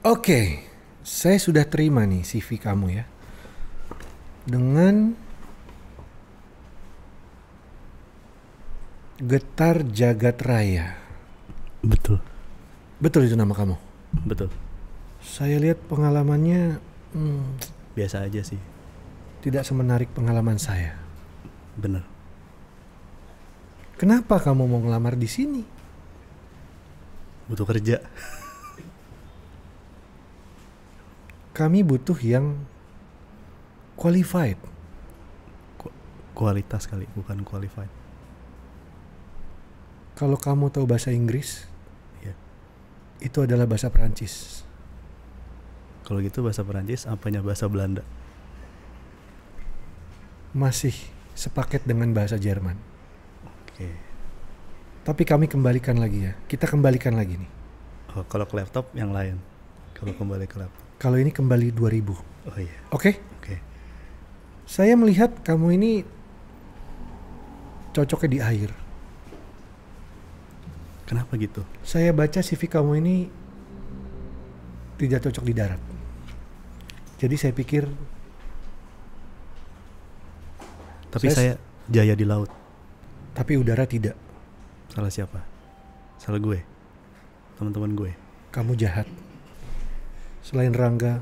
Oke, okay, saya sudah terima nih CV kamu ya. Dengan Getar Jagat Raya. Betul. Betul itu nama kamu? Betul. Saya lihat pengalamannya hmm, biasa aja sih. Tidak semenarik pengalaman saya. Benar. Kenapa kamu mau ngelamar di sini? Butuh kerja. kami butuh yang qualified. kualitas kali, bukan qualified. Kalau kamu tahu bahasa Inggris, yeah. itu adalah bahasa Perancis. Kalau gitu bahasa Perancis, apanya bahasa Belanda? Masih sepaket dengan bahasa Jerman. Oke. Okay. Tapi kami kembalikan lagi ya. Kita kembalikan lagi nih. Oh, kalau ke laptop yang lain. Kalau kembali ke laptop kalau ini kembali 2000. Oh iya. Oke? Okay? Oke. Okay. Saya melihat kamu ini cocoknya di air. Kenapa gitu? Saya baca CV kamu ini tidak cocok di darat. Jadi saya pikir Tapi saya, saya jaya di laut. Tapi udara tidak. Salah siapa? Salah gue. Teman-teman gue. Kamu jahat selain Rangga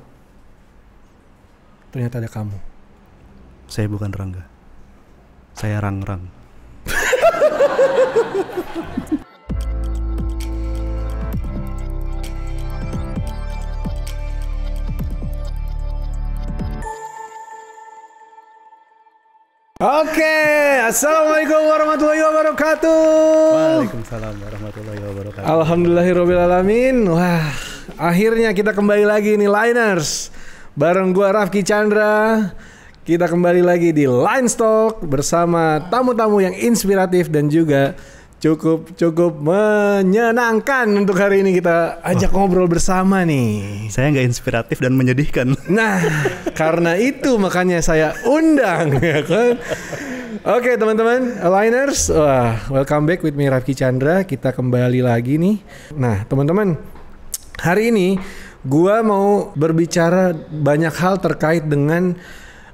ternyata ada kamu saya bukan Rangga saya Rang Rang Oke, okay. assalamualaikum warahmatullahi wabarakatuh. Waalaikumsalam warahmatullahi wabarakatuh. Alhamdulillahirobbilalamin. Wah, Akhirnya kita kembali lagi nih Liners. Bareng gua Rafki Chandra. Kita kembali lagi di Line Stock bersama tamu-tamu yang inspiratif dan juga cukup cukup menyenangkan untuk hari ini kita ajak oh. ngobrol bersama nih. Saya nggak inspiratif dan menyedihkan. Nah, karena itu makanya saya undang ya kan. Oke okay, teman-teman, Liners, wah, welcome back with me Rafki Chandra. Kita kembali lagi nih. Nah teman-teman, Hari ini gua mau berbicara banyak hal terkait dengan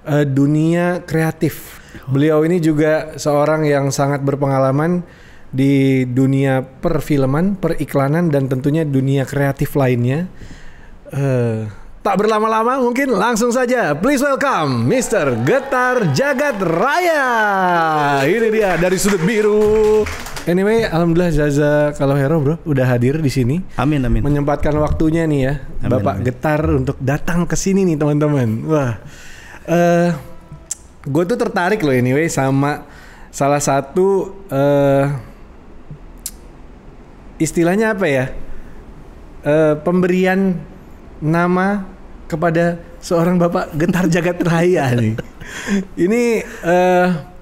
uh, dunia kreatif. Beliau ini juga seorang yang sangat berpengalaman di dunia perfilman, periklanan dan tentunya dunia kreatif lainnya. Uh, tak berlama-lama mungkin langsung saja please welcome Mr. Getar Jagat Raya. Ini dia dari sudut biru. Anyway, alhamdulillah Zaza kalau Hero bro udah hadir di sini. Amin amin. Menyempatkan waktunya nih ya, amin, Bapak amin. getar untuk datang ke sini nih teman-teman. Wah, uh, eh, gue tuh tertarik loh anyway sama salah satu uh, istilahnya apa ya uh, pemberian nama kepada seorang bapak getar jagat raya nih. Ini uh,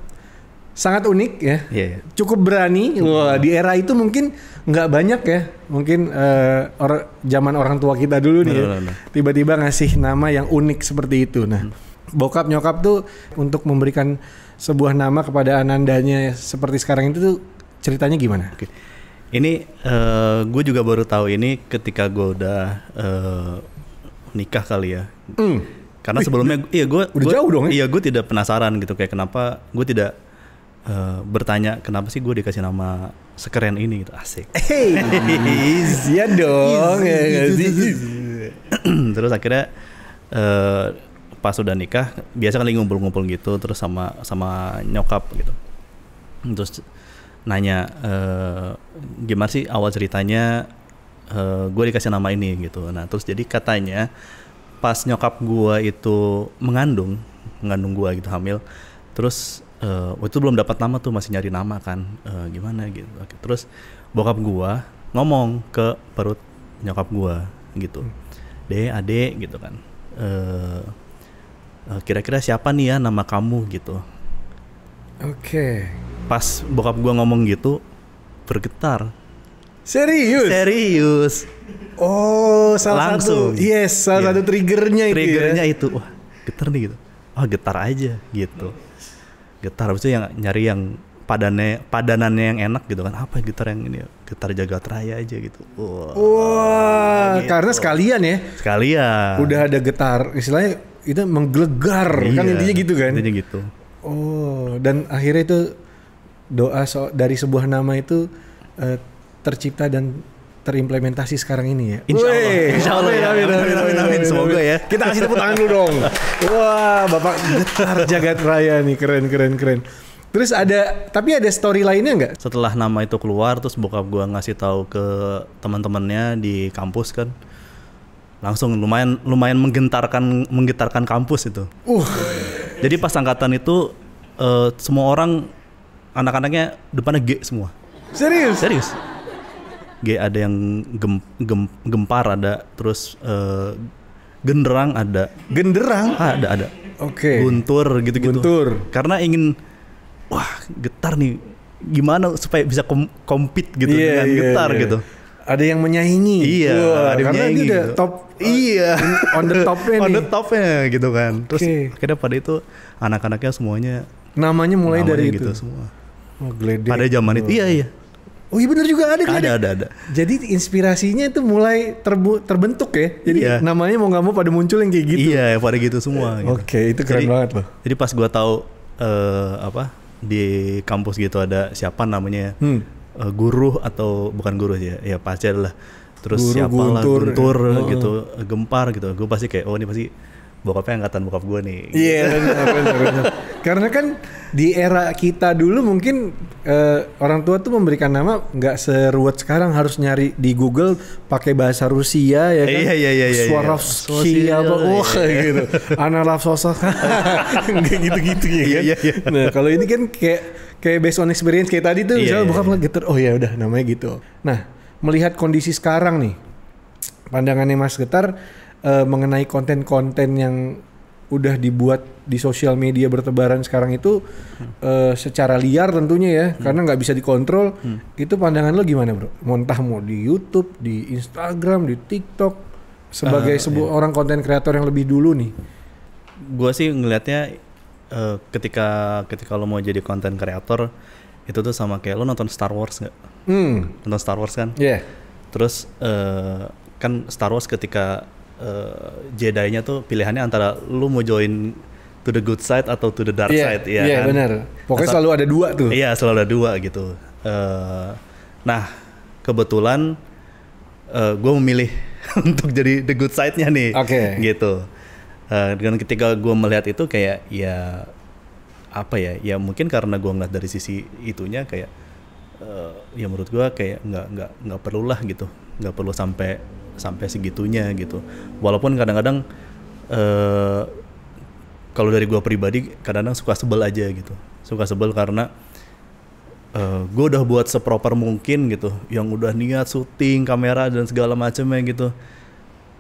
sangat unik ya. Yeah, iya. Cukup berani. Wah, di era itu mungkin nggak banyak ya. Mungkin uh, or, zaman orang tua kita dulu nih. Ya. Tiba-tiba ngasih nama yang unik seperti itu. Nah, hmm. bokap nyokap tuh untuk memberikan sebuah nama kepada anandanya seperti sekarang itu tuh ceritanya gimana? Okay. Ini uh, eh, gue juga baru tahu ini ketika gue udah uh, nikah kali ya. Mm. Karena sebelumnya, iya gue udah jauh dong. Ya? Iya gue tidak penasaran gitu kayak kenapa gue tidak Uh, bertanya kenapa sih gue dikasih nama sekeren ini gitu asik. Hey, easy ya dong. Gitu, terus akhirnya uh, pas sudah nikah biasa kali ngumpul-ngumpul gitu terus sama sama nyokap gitu. Terus nanya uh, gimana sih awal ceritanya uh, gue dikasih nama ini gitu. Nah terus jadi katanya pas nyokap gue itu mengandung mengandung gue gitu hamil terus uh, itu belum dapat nama tuh masih nyari nama kan uh, gimana gitu okay. terus bokap gua ngomong ke perut nyokap gua gitu hmm. deh adek gitu kan uh, uh, kira-kira siapa nih ya nama kamu gitu oke okay. pas bokap gua ngomong gitu bergetar Serius? Serius. Oh, salah Langsung. satu. Yes, salah yeah. satu triggernya itu. Ya. Triggernya itu. Wah, getar nih gitu. Wah, getar aja gitu gitar habis itu yang nyari yang padane padanannya yang enak gitu kan apa gitar yang ini ya? gitar jaga raya aja gitu wah wow, wow, gitu. karena sekalian ya sekalian udah ada getar istilahnya itu menggelegar kan iya, kan intinya gitu kan intinya gitu oh dan akhirnya itu doa so dari sebuah nama itu uh, tercipta dan terimplementasi sekarang ini ya. Insya Allah. Wey. Insya Allah. Ya. Amin, amin, amin, amin, amin, Semoga ya. Kita kasih tepuk tangan dulu dong. Wah, Bapak getar jagat raya nih. Keren, keren, keren. Terus ada, tapi ada story lainnya nggak? Setelah nama itu keluar, terus bokap gua ngasih tahu ke teman-temannya di kampus kan, langsung lumayan lumayan menggentarkan menggetarkan kampus itu. Uh. Jadi pas angkatan itu uh, semua orang anak-anaknya depannya G semua. Serius? Serius. G ada yang gem, gem, gempar ada, terus uh, genderang ada. Genderang? ha, ah, ada ada. Oke. Okay. Guntur gitu-gitu. Guntur. Karena ingin wah, getar nih. Gimana supaya bisa kom kompit gitu yeah, dengan yeah, getar yeah. gitu. Ada yang menyaingi. Iya, Wah, ada karena menyaingi. dia gitu. top iya, on the topnya nih. On the topnya gitu kan. Terus okay. akhirnya pada itu anak-anaknya semuanya namanya mulai namanya dari gitu itu. semua. Oh, Pada zaman itu. Iya, iya. Oh iya bener juga ada, ada ada ada ada. Jadi inspirasinya itu mulai terbu terbentuk ya. Jadi iya. namanya mau nggak mau pada muncul yang kayak gitu. Iya pada gitu semua. gitu. Oke okay, itu keren jadi, banget loh. Jadi pas gue tahu uh, apa di kampus gitu ada siapa namanya hmm. uh, guru atau bukan guru sih ya, ya pacar lah. Terus guru, siapa guntur, lah guntur ya. gitu gempar gitu. Gue pasti kayak oh ini pasti bokapnya angkatan bokap gue nih. Iya gitu. yeah, Karena kan di era kita dulu mungkin uh, orang tua tuh memberikan nama nggak seruat sekarang harus nyari di Google pakai bahasa Rusia ya kan. Iya iya iya. iya, iya. Swarovski apa wah iya. gitu. Analaf sosok nggak gitu-gitu ya kan. Iya iya. Nah kalau ini kan kayak kayak based on experience kayak tadi tuh yeah, misalnya yeah, bokap yeah. geter oh ya udah namanya gitu. Nah melihat kondisi sekarang nih pandangannya Mas Getar uh, mengenai konten-konten yang udah dibuat di sosial media bertebaran sekarang itu hmm. uh, secara liar tentunya ya hmm. karena nggak bisa dikontrol hmm. itu pandangan lo gimana bro? montah mau di YouTube, di Instagram, di TikTok sebagai uh, sebuah iya. orang konten kreator yang lebih dulu nih. gue sih ngelihatnya uh, ketika ketika lo mau jadi konten kreator itu tuh sama kayak lo nonton Star Wars nggak? Hmm. Nonton Star Wars kan? Iya. Yeah. Terus uh, kan Star Wars ketika uh, Jedi-nya tuh pilihannya antara lu mau join to the good side atau to the dark yeah, side ya yeah, kan? benar pokoknya Asal, selalu ada dua tuh iya selalu ada dua gitu uh, nah kebetulan uh, eh, gue memilih untuk jadi the good side-nya nih okay. gitu uh, dan ketika gue melihat itu kayak ya apa ya ya mungkin karena gue ngeliat dari sisi itunya kayak uh, ya menurut gue kayak nggak nggak nggak lah gitu nggak perlu sampai sampai segitunya gitu walaupun kadang-kadang uh, kalau dari gue pribadi kadang-kadang suka sebel aja gitu suka sebel karena uh, eh, gue udah buat seproper mungkin gitu yang udah niat syuting kamera dan segala macamnya gitu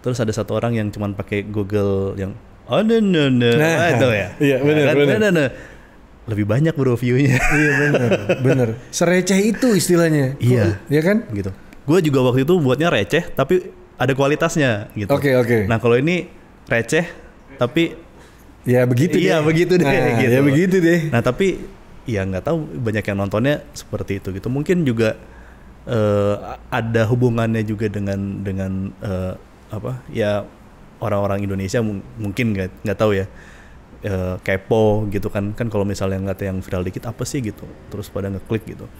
terus ada satu orang yang cuman pakai Google yang oh no no no nah, itu ya iya benar nah, kan? benar lebih banyak bro view-nya iya benar benar sereceh itu istilahnya iya ya kan gitu gue juga waktu itu buatnya receh tapi ada kualitasnya gitu. Oke okay, oke. Okay. Nah kalau ini receh tapi ya begitu iya, deh. Iya begitu deh. Nah, gitu. Ya begitu deh. Nah tapi ya nggak tahu banyak yang nontonnya seperti itu gitu. Mungkin juga uh, ada hubungannya juga dengan dengan uh, apa ya orang-orang Indonesia mungkin nggak nggak tahu ya. Eh, kepo gitu kan kan kalau misalnya ada yang viral dikit apa sih gitu terus pada ngeklik gitu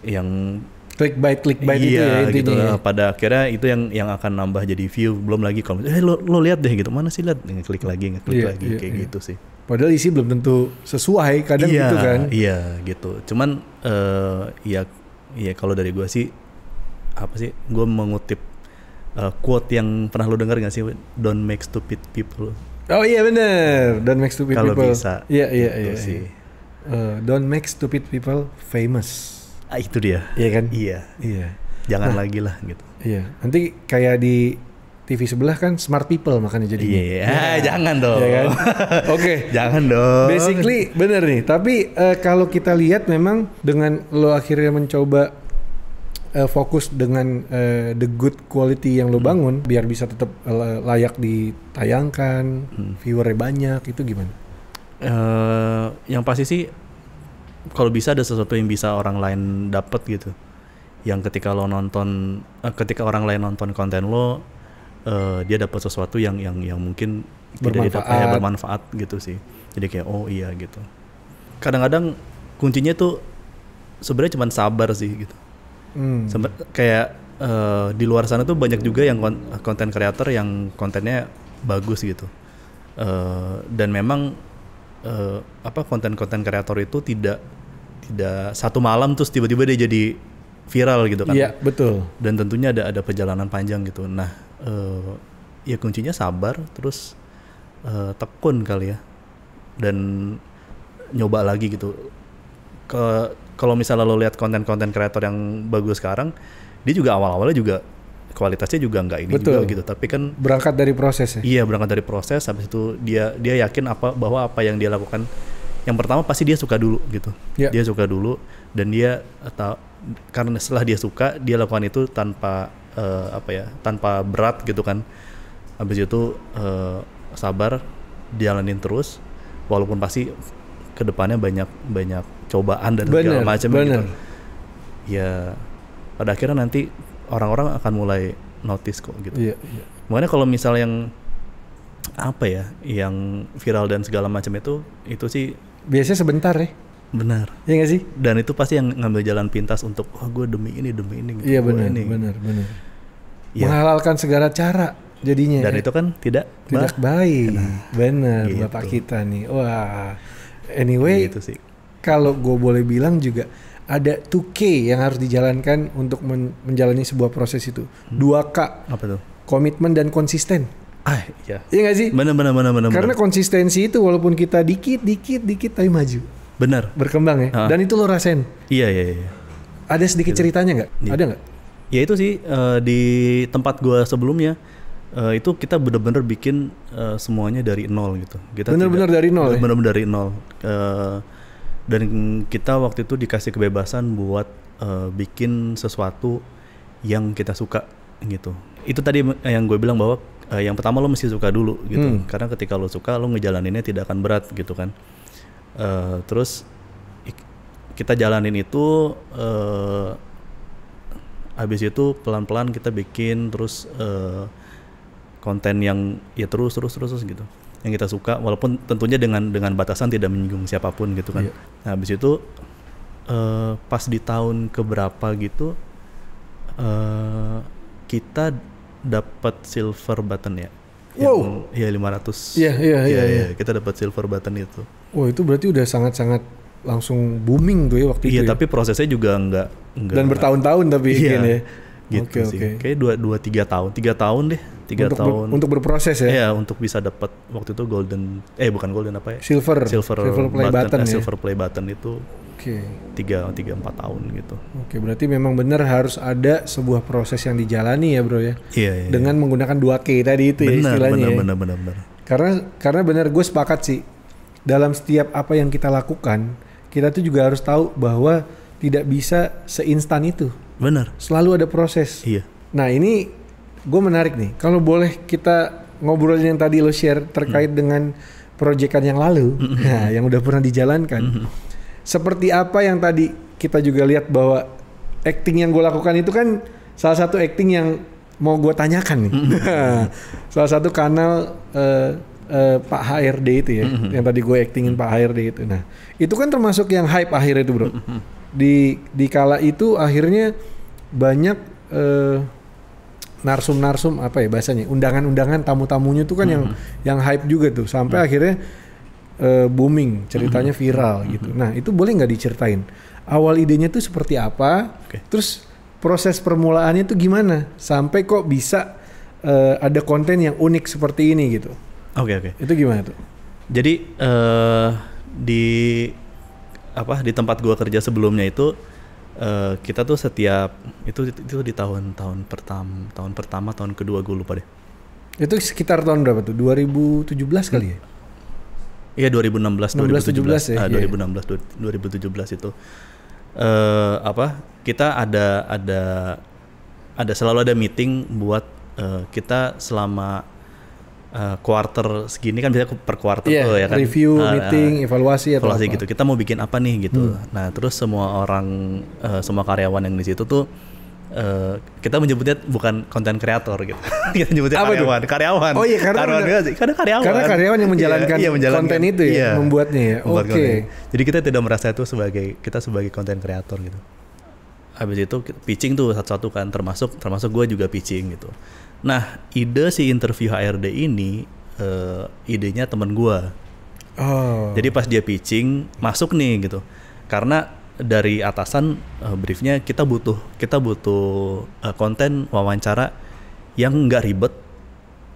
yang clickbait clickbait gitu iya, itu ya gitu Gitu. Pada akhirnya itu yang yang akan nambah jadi view. Belum lagi kalau eh lo, lo lihat deh gitu. Mana sih lihat ngeklik lagi ngeklik iya, lagi iya, kayak iya. gitu sih. Padahal isi belum tentu sesuai kadang iya, gitu kan. Iya gitu. Cuman uh, ya ya kalau dari gua sih apa sih? Gua mengutip uh, quote yang pernah lo dengar gak sih? Don't make stupid people. Oh iya bener. Don't make stupid Kalo people. Kalau bisa. Iya iya gitu iya. iya. Sih. Uh, don't make stupid people famous. Ah, itu dia iya kan iya iya jangan nah, lagi lah gitu iya nanti kayak di TV sebelah kan smart people makanya jadi iya yeah. Iya. jangan dong iya kan? oke okay. jangan dong basically bener nih tapi uh, kalau kita lihat memang dengan lo akhirnya mencoba uh, fokus dengan uh, the good quality yang lo hmm. bangun hmm. biar bisa tetap uh, layak ditayangkan hmm. viewernya banyak itu gimana uh, yang pasti sih kalau bisa ada sesuatu yang bisa orang lain dapat gitu yang ketika lo nonton eh, ketika orang lain nonton konten lo eh, dia dapat sesuatu yang yang yang mungkin tidak bermanfaat. tidak ya, bermanfaat gitu sih jadi kayak oh iya gitu kadang-kadang kuncinya tuh sebenarnya cuma sabar sih gitu hmm. kayak uh, di luar sana tuh banyak juga yang konten kreator yang kontennya bagus gitu uh, dan memang uh, apa konten-konten kreator itu tidak tidak satu malam terus tiba-tiba dia jadi viral gitu kan. Iya, betul. Dan tentunya ada ada perjalanan panjang gitu. Nah, uh, ya kuncinya sabar terus uh, tekun kali ya. Dan nyoba lagi gitu. Ke kalau misalnya lo lihat konten-konten kreator yang bagus sekarang, dia juga awal-awalnya juga kualitasnya juga nggak ini Betul. juga gitu tapi kan berangkat dari proses ya? iya berangkat dari proses habis itu dia dia yakin apa bahwa apa yang dia lakukan yang pertama pasti dia suka dulu gitu yeah. dia suka dulu dan dia atau karena setelah dia suka dia lakukan itu tanpa uh, apa ya tanpa berat gitu kan habis itu uh, sabar jalanin terus walaupun pasti kedepannya banyak banyak cobaan dan segala macam gitu ya pada akhirnya nanti orang-orang akan mulai notice kok gitu. Iya, iya. Makanya kalau misal yang apa ya, yang viral dan segala macam itu itu sih biasanya sebentar ya. Benar. Iya gak sih? Dan itu pasti yang ngambil jalan pintas untuk oh, gue demi ini demi ini gitu. Iya benar, benar, benar. Ya. Menghalalkan segala cara jadinya. Dan ya? itu kan tidak tidak bah. baik. Nah, benar gitu. Bapak kita nih. Wah. Anyway, gitu sih. Kalau gue boleh bilang juga ada 2K yang harus dijalankan untuk men menjalani sebuah proses itu. Hmm. 2K. Apa tuh? Komitmen dan konsisten. Ah, iya. Iya gak sih? Benar benar benar benar. Karena konsistensi itu walaupun kita dikit dikit dikit tapi maju. Benar. Berkembang ya. Ha. Ah. Dan itu lo rasain. Iya iya iya. Ada sedikit gitu. ceritanya nggak? Ya. Ada nggak? Ya itu sih uh, di tempat gua sebelumnya uh, itu kita benar-benar bikin uh, semuanya dari nol gitu. Kita benar bener dari nol. Bener-bener ya? dari nol. Uh, dan kita waktu itu dikasih kebebasan buat uh, bikin sesuatu yang kita suka gitu itu tadi eh, yang gue bilang bahwa uh, yang pertama lo mesti suka dulu gitu hmm. karena ketika lo suka lo ngejalaninnya tidak akan berat gitu kan uh, terus kita jalanin itu uh, habis itu pelan-pelan kita bikin terus uh, konten yang ya terus terus terus, terus gitu yang kita suka walaupun tentunya dengan dengan batasan tidak menyinggung siapapun gitu kan. Yeah. Nah, habis itu uh, pas di tahun keberapa gitu uh, kita dapat silver button ya. Wow. Iya 500. Iya iya iya, iya iya iya. kita dapat silver button itu. Wow, itu berarti udah sangat-sangat langsung booming tuh ya waktu iya, itu. Iya, tapi ya? prosesnya juga nggak Dan bertahun-tahun tapi iya. ya gitu okay, sih. Okay. Kayak dua dua tiga tahun, tiga tahun deh, tiga untuk tahun. Ber, untuk berproses ya? Iya, untuk bisa dapat waktu itu golden, eh bukan golden apa ya? Silver, silver, silver play button, button eh, ya? silver play button itu. Oke. Okay. Tiga tiga empat tahun gitu. Oke, okay, berarti memang benar harus ada sebuah proses yang dijalani ya bro ya. Iya. iya Dengan iya. menggunakan dua k tadi itu bener, ya istilahnya. Benar, ya? benar, benar, benar. Karena karena benar gue sepakat sih dalam setiap apa yang kita lakukan kita tuh juga harus tahu bahwa tidak bisa seinstan itu. Benar. Selalu ada proses. Iya. Nah ini gue menarik nih. Kalau boleh kita ngobrolin yang tadi lo share terkait hmm. dengan proyekan yang lalu, -hmm. nah, yang udah pernah dijalankan. -hmm. Seperti apa yang tadi kita juga lihat bahwa acting yang gue lakukan itu kan salah satu acting yang mau gue tanyakan nih. -hmm. salah satu kanal uh, uh, Pak HRD itu ya, -hmm. yang tadi gue actingin Pak HRD itu. Nah, itu kan termasuk yang hype akhirnya itu bro. Mm -hmm. Di di kala itu akhirnya banyak narsum eh, narsum-narsum apa ya bahasanya undangan-undangan tamu-tamunya tuh kan mm -hmm. yang yang hype juga tuh sampai mm -hmm. akhirnya eh, booming ceritanya hmm. viral mm -hmm. gitu. Nah itu boleh nggak diceritain awal idenya tuh seperti apa, okay. terus proses permulaannya tuh gimana sampai kok bisa eh, ada konten yang unik seperti ini gitu. Oke okay, oke. Okay. Itu gimana tuh? Jadi uh, di apa di tempat gua kerja sebelumnya itu uh, kita tuh setiap itu itu di tahun-tahun pertama tahun pertama tahun kedua gue lupa deh itu sekitar tahun berapa tuh 2017 kali ya iya 2016 16, 2017 ya? uh, 2016 yeah. 2017 itu uh, apa kita ada ada ada selalu ada meeting buat uh, kita selama Eh, quarter segini kan bisa per quarter yeah, tuh ya kan review uh, meeting uh, evaluasi atau evaluasi apa. gitu kita mau bikin apa nih gitu hmm. nah terus semua orang uh, semua karyawan yang di situ tuh Uh, kita menyebutnya bukan konten kreator gitu. kita menyebutnya Apa karyawan, itu? karyawan. Oh iya, karena karyawan bener, sih. Karena karyawan. Karena karyawan yang iya, menjalankan, iya, iya, menjalankan konten itu ya, iya, membuatnya ya. Oke. Okay. Jadi kita tidak merasa itu sebagai kita sebagai konten kreator gitu habis itu pitching tuh satu-satu kan termasuk termasuk gue juga pitching gitu nah ide si interview HRD ini uh, idenya temen gue oh. jadi pas dia pitching masuk nih gitu karena dari atasan uh, briefnya kita butuh kita butuh uh, konten wawancara yang nggak ribet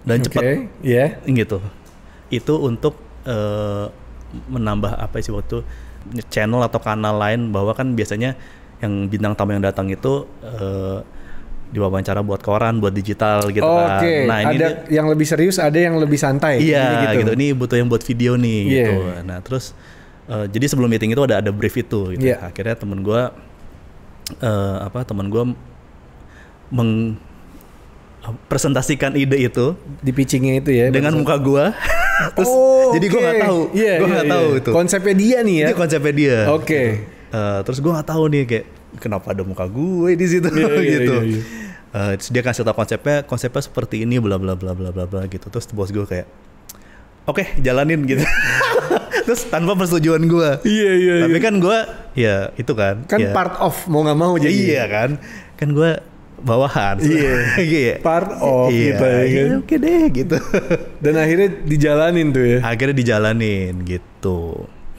dan okay. cepat yeah. gitu itu untuk uh, menambah apa sih waktu channel atau kanal lain bahwa kan biasanya yang bintang tamu yang datang itu uh, diwawancara buat koran, buat digital gitu oh, kan. Okay. Nah, ini ada dia, yang lebih serius, ada yang lebih santai. Iya, gitu. gitu. Ini butuh yang buat video nih yeah. gitu. Nah, terus uh, jadi sebelum meeting itu ada ada brief itu gitu. Yeah. Akhirnya temen gua uh, apa temen gua meng presentasikan ide itu di pitchingnya itu ya dengan muka gua terus oh, jadi okay. gua nggak tahu yeah, gua iya, nggak yeah, yeah. tahu itu konsepnya dia nih ya ini konsepnya dia oke okay. Gitu uh, terus gue nggak tahu nih kayak kenapa ada muka gue di situ yeah, iya, gitu yeah, yeah, Uh, dia kasih tau konsepnya konsepnya seperti ini bla bla bla bla bla bla gitu terus bos gue kayak oke okay, jalanin gitu terus tanpa persetujuan gue iya iya tapi iya. kan gue ya itu kan kan ya. part of mau nggak mau jadi iya kan kan gue bawahan iya yeah. part of iya, gitu ya iya, kan? oke okay deh gitu dan akhirnya dijalanin tuh ya akhirnya dijalanin gitu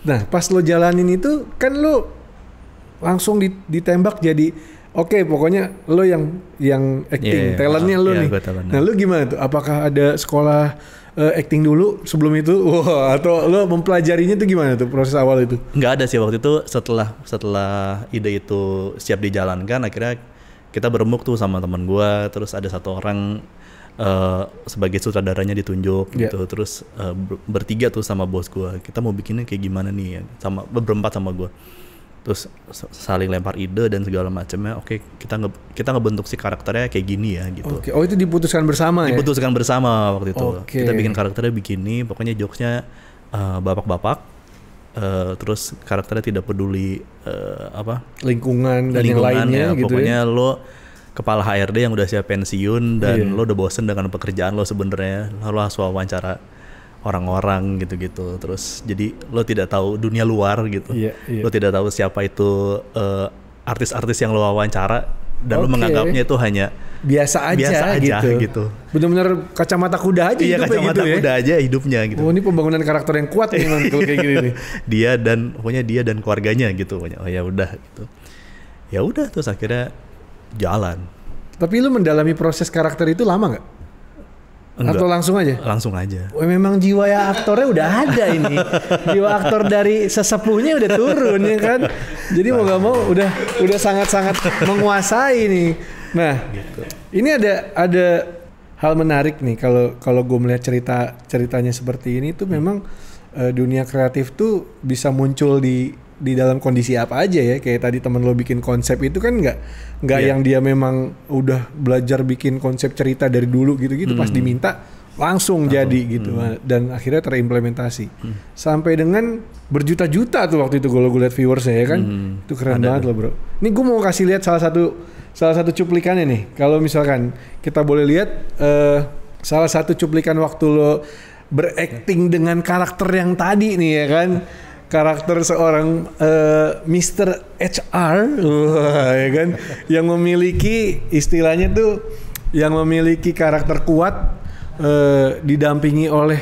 nah pas lo jalanin itu kan lo langsung ditembak jadi oke okay, pokoknya lo yang yang acting yeah, iya, talentnya lo yeah, nih nah lo gimana tuh apakah ada sekolah uh, acting dulu sebelum itu wow, atau lo mempelajarinya tuh gimana tuh proses awal itu nggak ada sih waktu itu setelah setelah ide itu siap dijalankan akhirnya kita berembuk tuh sama teman gue terus ada satu orang Uh, sebagai sutradaranya ditunjuk yeah. gitu terus uh, bertiga tuh sama bos gue kita mau bikinnya kayak gimana nih ya sama berempat sama gue terus saling lempar ide dan segala macamnya oke kita nge kita ngebentuk si karakternya kayak gini ya gitu Oke. oh itu diputuskan bersama diputuskan ya diputuskan bersama waktu itu okay. kita bikin karakternya begini pokoknya jokesnya uh, bapak-bapak uh, terus karakternya tidak peduli uh, apa lingkungan dan lingkungan, yang lainnya gitu ya. gitu pokoknya ya? lo kepala HRD yang udah siap pensiun dan yeah. lo udah bosen dengan pekerjaan lo sebenarnya lo harus wawancara orang-orang gitu-gitu terus jadi lo tidak tahu dunia luar gitu yeah, yeah. lo tidak tahu siapa itu artis eh, artis-artis yang lo wawancara dan okay. lo menganggapnya itu hanya biasa aja, biasa aja gitu. gitu. Bener-bener kacamata kuda aja. Iya kacamata gitu ya. kuda aja hidupnya gitu. Oh ini pembangunan karakter yang kuat memang kayak gini nih. Dia dan pokoknya dia dan keluarganya gitu. Pokoknya oh ya udah gitu. Ya udah terus akhirnya jalan. Tapi lo mendalami proses karakter itu lama nggak? Enggak. Atau langsung aja? Langsung aja. Wah, memang jiwa ya aktornya udah ada ini. jiwa aktor dari sesepuhnya udah turun ya kan. Jadi mau gak mau udah udah sangat-sangat menguasai nih. Nah, gitu. ini ada ada hal menarik nih kalau kalau gue melihat cerita ceritanya seperti ini tuh memang uh, dunia kreatif tuh bisa muncul di di dalam kondisi apa aja ya kayak tadi temen lo bikin konsep itu kan nggak nggak yeah. yang dia memang udah belajar bikin konsep cerita dari dulu gitu-gitu hmm. pas diminta langsung Atau, jadi gitu hmm. dan akhirnya terimplementasi hmm. sampai dengan berjuta-juta tuh waktu itu gue liat viewersnya ya kan hmm. itu keren Ada banget lo bro ini gue mau kasih lihat salah satu salah satu cuplikannya nih kalau misalkan kita boleh lihat uh, eh, salah satu cuplikan waktu lo berakting dengan karakter yang tadi nih ya kan karakter seorang uh, eh, Mr. HR uh, ya kan yang memiliki istilahnya tuh yang memiliki karakter kuat uh, didampingi oleh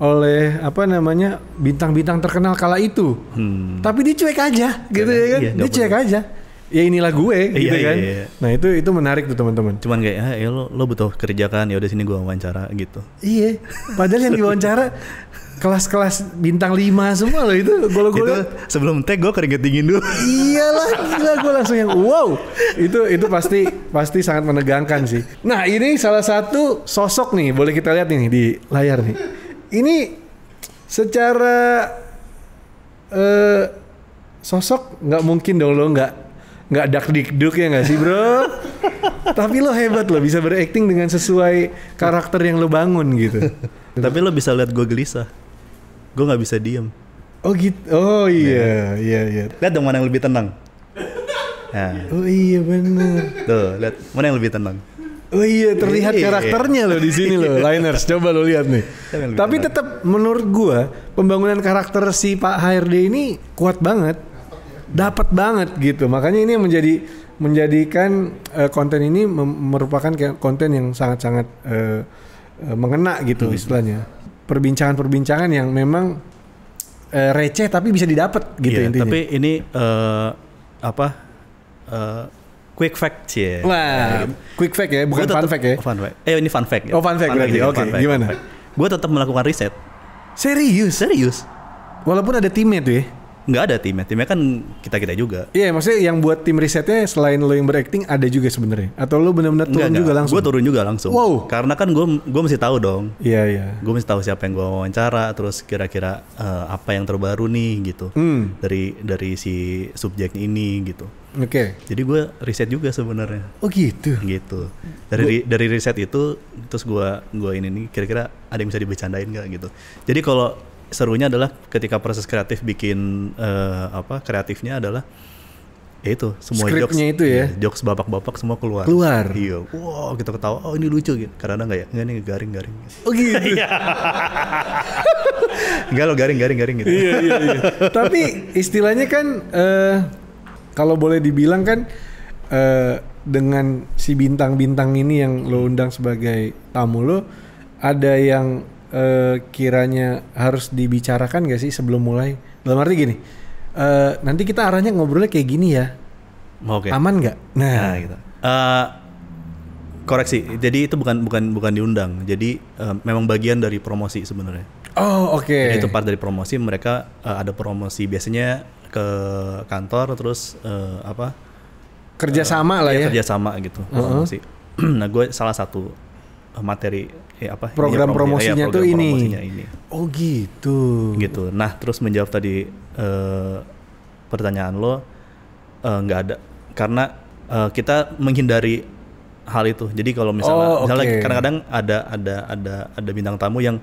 oleh apa namanya bintang-bintang terkenal kala itu. Hmm. Tapi dia cuek aja gitu Karena iya, ya kan. Iya, dia cuek aja. Ya inilah gue iya, gitu iya, kan. Iya, iya. Nah, itu itu menarik tuh teman-teman. Cuman kayak ah, ya lo lo butuh kerja kan ya udah sini gue wawancara gitu. Iya. Padahal yang diwawancara kelas-kelas bintang 5 semua loh itu gue gue itu sebelum tag gue keringet dingin dulu iyalah gila gue langsung yang wow itu itu pasti pasti sangat menegangkan sih nah ini salah satu sosok nih boleh kita lihat nih di layar nih ini secara eh, sosok nggak mungkin dong lo nggak nggak dak dikduk ya nggak sih bro tapi lo hebat lo bisa berakting dengan sesuai karakter yang lo bangun gitu tapi lo bisa lihat gue gelisah gue nggak bisa diem oh gitu oh iya nah. iya iya lihat dong mana yang lebih tenang nah. oh iya benar tuh lihat mana yang lebih tenang Oh iya terlihat iya, karakternya loh di sini loh Liners coba lo lihat nih. Tapi tetap menurut gua pembangunan karakter si Pak HRD ini kuat banget. Dapat banget gitu. Makanya ini yang menjadi menjadikan uh, konten ini merupakan konten yang sangat-sangat uh, uh, mengena gitu hmm. istilahnya perbincangan-perbincangan yang memang uh, receh tapi bisa didapat gitu yeah, intinya. Tapi ini uh, apa uh, quick fact sih. Yeah. Wah, gitu. quick fact ya, bukan tetep, fun fact ya. Oh, fun fact. Eh ini fun fact. Ya. Oh fun fact fun berarti. Oke, okay, gimana? Gue tetap melakukan riset. Serius, serius. Walaupun ada timnya tuh ya nggak ada timnya timnya kan kita kita juga iya yeah, maksudnya yang buat tim risetnya selain lo yang berakting ada juga sebenarnya atau lo benar-benar turun enggak, juga langsung gue turun juga langsung wow karena kan gue gue mesti tahu dong iya yeah, iya yeah. gue mesti tahu siapa yang gue wawancara terus kira-kira uh, apa yang terbaru nih gitu mm. dari dari si subjek ini gitu oke okay. jadi gue riset juga sebenarnya oh gitu gitu dari gua... dari riset itu terus gue gue ini nih kira-kira ada yang bisa dibicarain nggak gitu jadi kalau serunya adalah ketika proses kreatif bikin uh, apa kreatifnya adalah ya itu semua jokesnya itu ya, ya jokes babak-babak semua keluar keluar iya wow kita ketawa oh ini lucu gitu karena nggak ya nggak nih garing-garing oh gitu iya. nggak lo garing-garing-garing gitu iya iya iya tapi istilahnya kan uh, kalau boleh dibilang kan uh, dengan si bintang-bintang ini yang lo undang sebagai tamu lo ada yang uh, kiranya harus dibicarakan gak sih sebelum mulai? Dalam arti gini, uh, nanti kita arahnya ngobrolnya kayak gini ya. Oh, oke. Okay. Aman gak? Nah, nah gitu. Uh, koreksi. Jadi itu bukan bukan bukan diundang. Jadi uh, memang bagian dari promosi sebenarnya. Oh, oke. Okay. itu part dari promosi mereka uh, ada promosi biasanya ke kantor terus uh, apa? kerjasama uh, lah iya, ya. Kerjasama gitu. Uh -huh. Promosi. nah, gue salah satu materi ya apa iya, program, prom iya, promosinya ya, program tuh ini. ini. Oh gitu. Gitu. Nah terus menjawab tadi uh, pertanyaan lo eh, nggak uh, ada karena uh, kita menghindari hal itu. Jadi kalau misalnya, oh, okay. misalnya kadang-kadang ada ada ada ada bintang tamu yang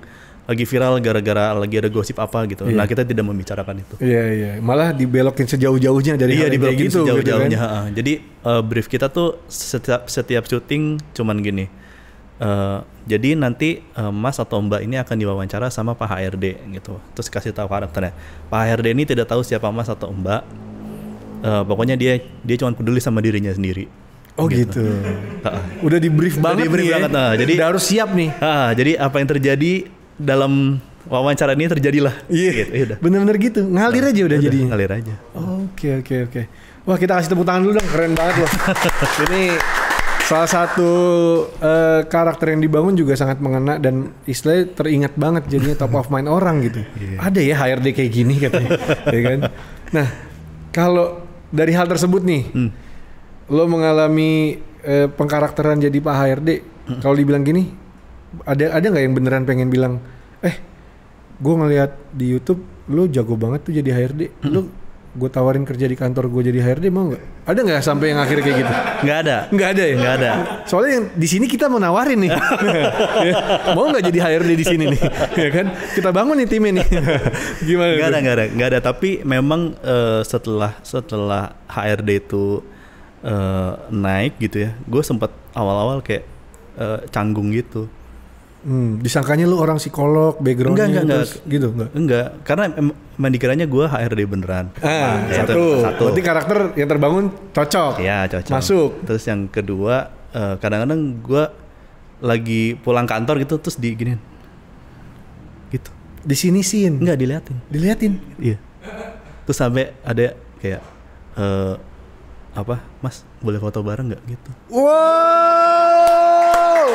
lagi viral gara-gara lagi ada gosip apa gitu. Yeah. Nah kita tidak membicarakan itu. Iya iya. Malah dibelokin sejauh-jauhnya dari Iya hal dibelokin gitu, sejauh-jauhnya. Gitu kan? Jadi uh, brief kita tuh setiap setiap syuting cuman gini. Uh, jadi nanti uh, Mas atau Mbak ini akan diwawancara sama Pak HRD gitu. Terus kasih tahu karakternya. Pak HRD ini tidak tahu siapa Mas atau Mbak. Uh, pokoknya dia dia cuma peduli sama dirinya sendiri. Oh gitu. gitu. Udah di brief Udah banget di brief nih. Ya. Banget, nah, jadi Udah harus siap nih. Uh, jadi apa yang terjadi dalam wawancara ini terjadilah. Iya. Gitu, ya Bener-bener gitu. Ngalir aja udah, udah jadi. Ngalir aja. Oke oke oke. Wah kita kasih tepuk tangan dulu dong. Keren banget loh. ini salah satu uh, karakter yang dibangun juga sangat mengena dan istilahnya teringat banget jadinya top of mind orang gitu. Yeah. Ada ya HRD kayak gini katanya, ya kan? Nah, kalau dari hal tersebut nih, hmm. lo mengalami uh, pengkarakteran jadi Pak HRD, hmm. kalau dibilang gini, ada ada nggak yang beneran pengen bilang, eh, gue ngelihat di YouTube lo jago banget tuh jadi HRD, hmm. lo gue tawarin kerja di kantor gue jadi HRD mau nggak? Ada nggak sampai yang akhir kayak gitu? Nggak ada. Nggak ada ya. Nggak ada. Soalnya yang di sini kita mau nawarin nih, mau nggak jadi HRD di sini nih? ya kan? Kita bangun nih tim ini Gimana? Nggak ada, nggak ada, nggak ada. Tapi memang uh, setelah setelah HRD itu uh, naik gitu ya, gue sempat awal-awal kayak uh, canggung gitu. Hmm, disangkanya lu orang psikolog, background enggak, enggak, terus enggak. gitu enggak? Enggak, karena mandikaranya gue HRD beneran. Ah, nah, satu. Ya itu, satu. Berarti karakter yang terbangun cocok. Iya, cocok. Masuk. Terus yang kedua, kadang eh, kadang-kadang gue lagi pulang kantor gitu terus di gini. Gitu. Di sini sih. Enggak diliatin. Diliatin. Iya. Terus sampai ada kayak uh, apa? Mas, boleh foto bareng nggak gitu wow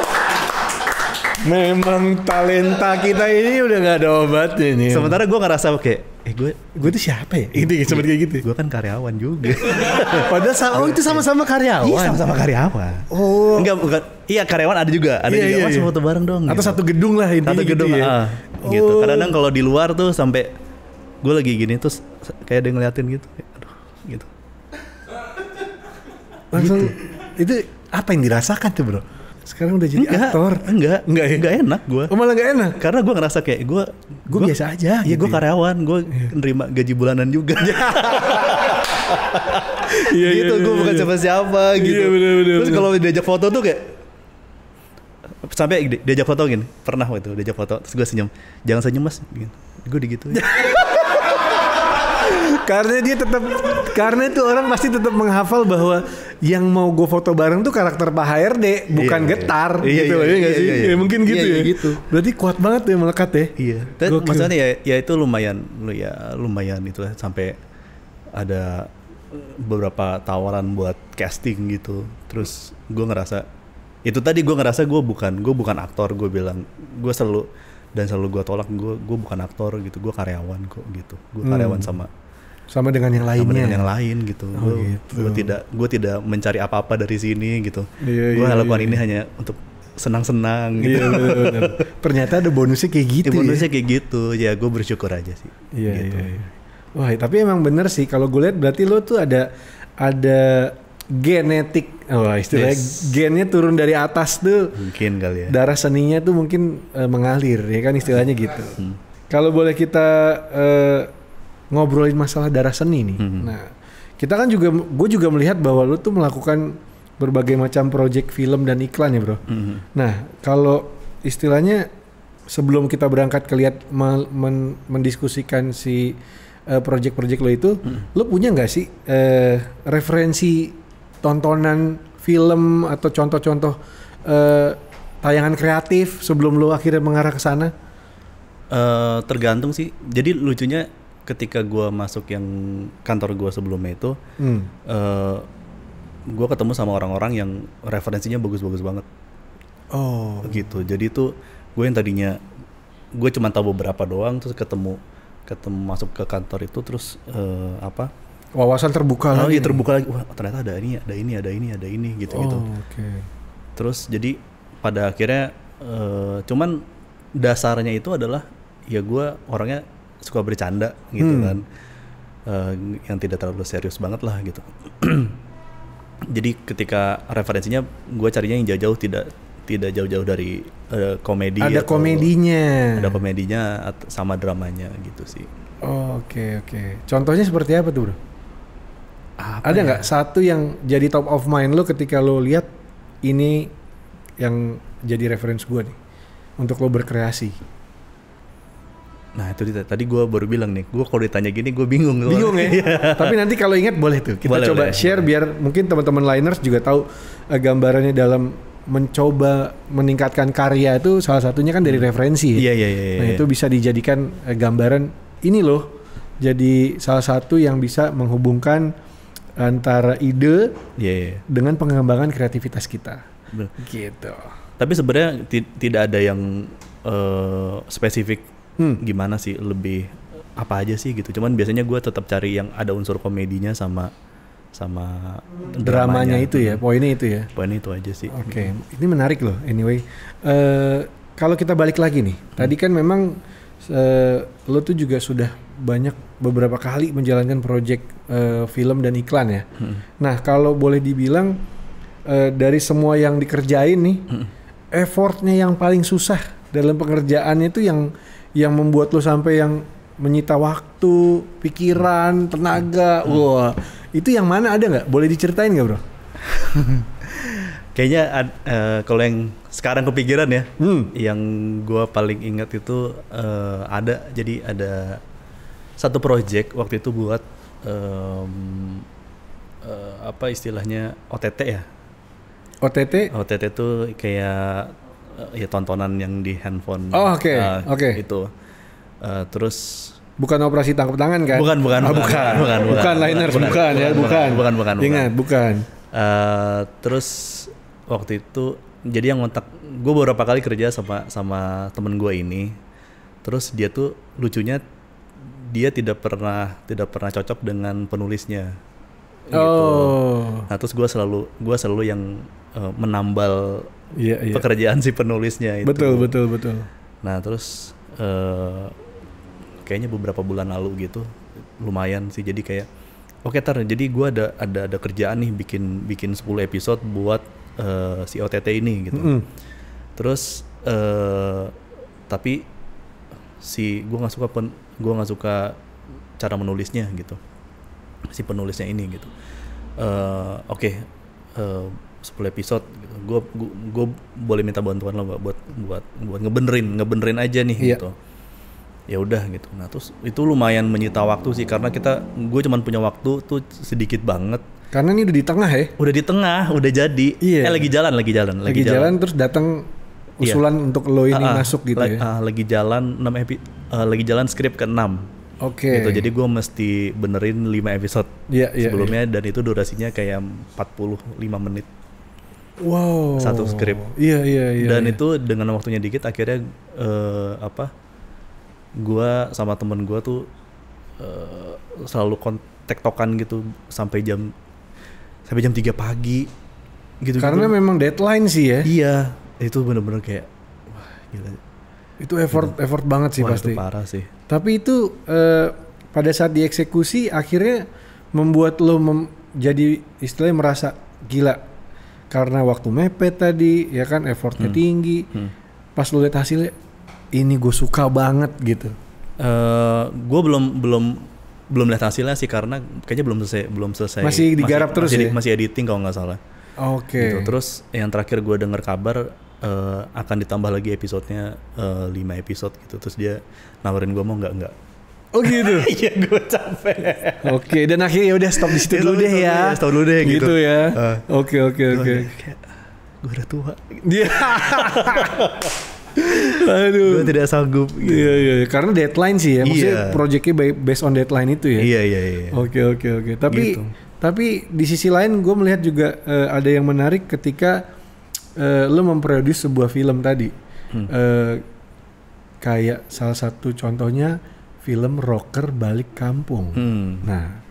memang talenta kita ini udah nggak ada obatnya nih sementara gue ngerasa kayak eh gue gue itu siapa ya ini gitu seperti gitu gue kan karyawan juga padahal sama oh itu iya. sama-sama karyawan iya sama-sama karyawan oh enggak bukan iya karyawan ada juga ada iya, juga iya, mas iya. foto bareng dong atau gitu. satu gedung lah ini satu gitu gedung gitu, ya. ah, gitu. oh. gitu. kadang-kadang kalau di luar tuh sampai gue lagi gini terus kayak ada ngeliatin gitu aduh gitu langsung gitu. itu apa yang dirasakan tuh bro sekarang udah jadi enggak, aktor enggak enggak ya? enggak enak gue oh, malah enggak enak karena gue ngerasa kayak gue gue biasa aja iya, gitu ya gitu gue karyawan gue yeah. nerima gaji bulanan juga iya, iya, gitu iya, gue bukan siapa siapa gitu iya, bener, bener, terus kalau diajak foto tuh kayak sampai di, diajak foto gini pernah waktu diajak foto terus gue senyum jangan senyum mas gue gitu ya. karena dia tetap karena itu orang pasti tetap menghafal bahwa yang mau gue foto bareng tuh karakter Pak HRD bukan iya, iya, iya, getar iya, gitu iya, ya iya, iya, sih iya, iya. Ya, mungkin gitu iya, iya, ya gitu. berarti kuat banget ya melekat ya iya Dan maksudnya ya, ya itu lumayan lu ya lumayan itu ya, sampai ada beberapa tawaran buat casting gitu terus gue ngerasa itu tadi gue ngerasa gue bukan gue bukan aktor gue bilang gue selalu dan selalu gue tolak gue gue bukan aktor gitu gue karyawan kok gitu gue hmm. karyawan hmm. sama sama dengan yang lainnya sama dengan yang lain gitu oh, gue gitu. tidak gue tidak mencari apa apa dari sini gitu iya, gue iya, lakukan iya. ini iya. hanya untuk senang-senang gitu. Iya, bener, bener. Ternyata ada bonusnya kayak gitu. Ya, bonusnya ya? kayak gitu. Ya gue bersyukur aja sih. Iya, gitu. iya, iya. Wah, tapi emang bener sih kalau gue lihat berarti lo tuh ada ada genetik wah oh, istilahnya yes. gennya turun dari atas tuh. Mungkin kali ya. Darah seninya tuh mungkin uh, mengalir ya kan istilahnya gitu. Hmm. Kalau boleh kita uh, ngobrolin masalah darah seni nih. Hmm. Nah, kita kan juga gue juga melihat bahwa lu tuh melakukan berbagai macam proyek film dan iklan ya, Bro. Hmm. Nah, kalau istilahnya sebelum kita berangkat ke lihat men mendiskusikan si uh, project-project lo itu, hmm. lo punya nggak sih uh, referensi tontonan film atau contoh-contoh uh, tayangan kreatif sebelum lo akhirnya mengarah ke sana? Uh, tergantung sih. Jadi lucunya ketika gue masuk yang kantor gue sebelumnya itu hmm. uh, eh, gue ketemu sama orang-orang yang referensinya bagus-bagus banget oh gitu jadi itu gue yang tadinya gue cuma tahu beberapa doang terus ketemu ketemu masuk ke kantor itu terus uh, apa wawasan terbuka oh, lagi iya, terbuka lagi wah ternyata ada ini ada ini ada ini ada ini gitu gitu oh, okay. terus jadi pada akhirnya uh, cuman dasarnya itu adalah ya gue orangnya suka bercanda gitu hmm. kan uh, yang tidak terlalu serius banget lah gitu jadi ketika referensinya gue carinya yang jauh-jauh tidak tidak jauh-jauh dari uh, komedi ada komedinya ada komedinya sama dramanya gitu sih oke oh, oke okay, okay. contohnya seperti apa tuh apa ada ya? nggak ya? satu yang jadi top of mind lo ketika lo lihat ini yang jadi reference gue nih untuk lo berkreasi Nah itu dia. tadi gue baru bilang nih, gue kalau ditanya gini gue bingung. Bingung ya. Iya. Tapi nanti kalau ingat boleh tuh kita boleh, coba boleh. share biar mungkin teman-teman liners juga tahu uh, gambarannya dalam mencoba meningkatkan karya itu salah satunya kan dari hmm. referensi. Ya. Iya iya iya. Nah iya. itu bisa dijadikan uh, gambaran ini loh. Jadi salah satu yang bisa menghubungkan antara ide yeah, yeah. Iya. dengan pengembangan kreativitas kita. Betul. Gitu. Tapi sebenarnya tidak ada yang uh, spesifik hmm. gimana sih lebih apa aja sih gitu cuman biasanya gue tetap cari yang ada unsur komedinya sama sama dramanya, dramanya itu ya poinnya itu ya poinnya itu aja sih oke okay. Hmm. ini menarik loh anyway uh, kalau kita balik lagi nih hmm. tadi kan memang uh, lo tuh juga sudah banyak beberapa kali menjalankan project uh, eh, film dan iklan ya hmm. nah kalau boleh dibilang uh, dari semua yang dikerjain nih hmm. effortnya yang paling susah dalam pengerjaannya itu yang yang membuat lo sampai yang menyita waktu, pikiran, tenaga. Wah, itu yang mana ada nggak? Boleh diceritain nggak, bro? Kayaknya uh, kalau yang sekarang kepikiran ya, hmm. yang gue paling ingat itu uh, ada. Jadi ada satu project waktu itu buat um, uh, apa istilahnya OTT ya? OTT? OTT itu kayak uh, ya tontonan yang di handphone. Oh, oke. Okay. Uh, eh, Okay. Itu. Uh, terus bukan operasi tangkap tangan kan? Bukan, bukan. Oh, bukan, bukan, bukan. Bukan, bukan bukan, bukan, bukan ya, bukan. Bukan, bukan, bukan. Ingat, bukan. Uh, terus waktu itu jadi yang ngontak gue beberapa kali kerja sama sama temen gue ini. Terus dia tuh lucunya dia tidak pernah tidak pernah cocok dengan penulisnya. Gitu. Oh. Nah, terus gue selalu gue selalu yang uh, menambal yeah, yeah. pekerjaan si penulisnya itu. Betul, betul, betul. Nah, terus uh, kayaknya beberapa bulan lalu gitu lumayan sih jadi kayak oke okay, tar jadi gue ada ada ada kerjaan nih bikin bikin 10 episode buat uh, si OTT ini gitu mm -hmm. terus uh, tapi si gue nggak suka pen gue nggak suka cara menulisnya gitu si penulisnya ini gitu uh, oke okay, uh, 10 episode gitu. Gue gue boleh minta bantuan lo gak buat buat buat ngebenerin ngebenerin aja nih yeah. gitu. Ya udah gitu. Nah terus itu lumayan menyita waktu sih karena kita gue cuman punya waktu tuh sedikit banget. Karena ini udah di tengah ya? Udah di tengah, udah jadi. Yeah. Eh lagi jalan, lagi jalan, lagi, lagi jalan. jalan terus datang iya. usulan yeah. untuk lo ini uh, uh, masuk gitu ya. Uh, lagi jalan 6 epi uh, lagi jalan skrip ke-6. Oke. Okay. Gitu. Jadi gue mesti benerin 5 episode yeah, yeah, sebelumnya yeah. dan itu durasinya kayak 45 menit. Wow. Satu skrip. Iya iya iya. Dan iya. itu dengan waktunya dikit akhirnya uh, apa? Gua sama temen gua tuh uh, selalu kontak-tokan gitu sampai jam sampai jam 3 pagi gitu. Karena gitu. memang deadline sih ya. Iya, itu bener-bener kayak wah gila. Itu effort gitu. effort banget sih wah, pasti. Itu parah sih. Tapi itu uh, pada saat dieksekusi akhirnya membuat lo mem jadi istilahnya merasa gila karena waktu mepet tadi ya kan effortnya hmm. tinggi hmm. pas lu lihat hasilnya ini gue suka banget gitu uh, eh, gue belum belum belum lihat hasilnya sih karena kayaknya belum selesai belum selesai masih digarap masih, terus masih, ya? masih editing kalau nggak salah oke okay. gitu. terus yang terakhir gue dengar kabar uh, akan ditambah lagi episodenya uh, eh, 5 episode gitu terus dia nawarin gue mau nggak nggak Oh gitu. Iya gue capek. Oke dan akhirnya ya udah stop di situ ya, dulu ya. deh ya. Stop dulu deh gitu. Gitu ya. Ah. Oke oke oke. Gue udah tua. Dia. Aduh. Gue tidak sanggup. Gitu. Iya, iya iya karena deadline sih ya. Iya. Maksudnya iya. proyeknya based on deadline itu ya. Iya iya iya. Oke oke oke. Tapi gitu. tapi di sisi lain gue melihat juga uh, ada yang menarik ketika uh, eh, lo memproduksi sebuah film tadi. Hmm. Uh, kayak salah satu contohnya film Rocker Balik Kampung. Hmm. Nah,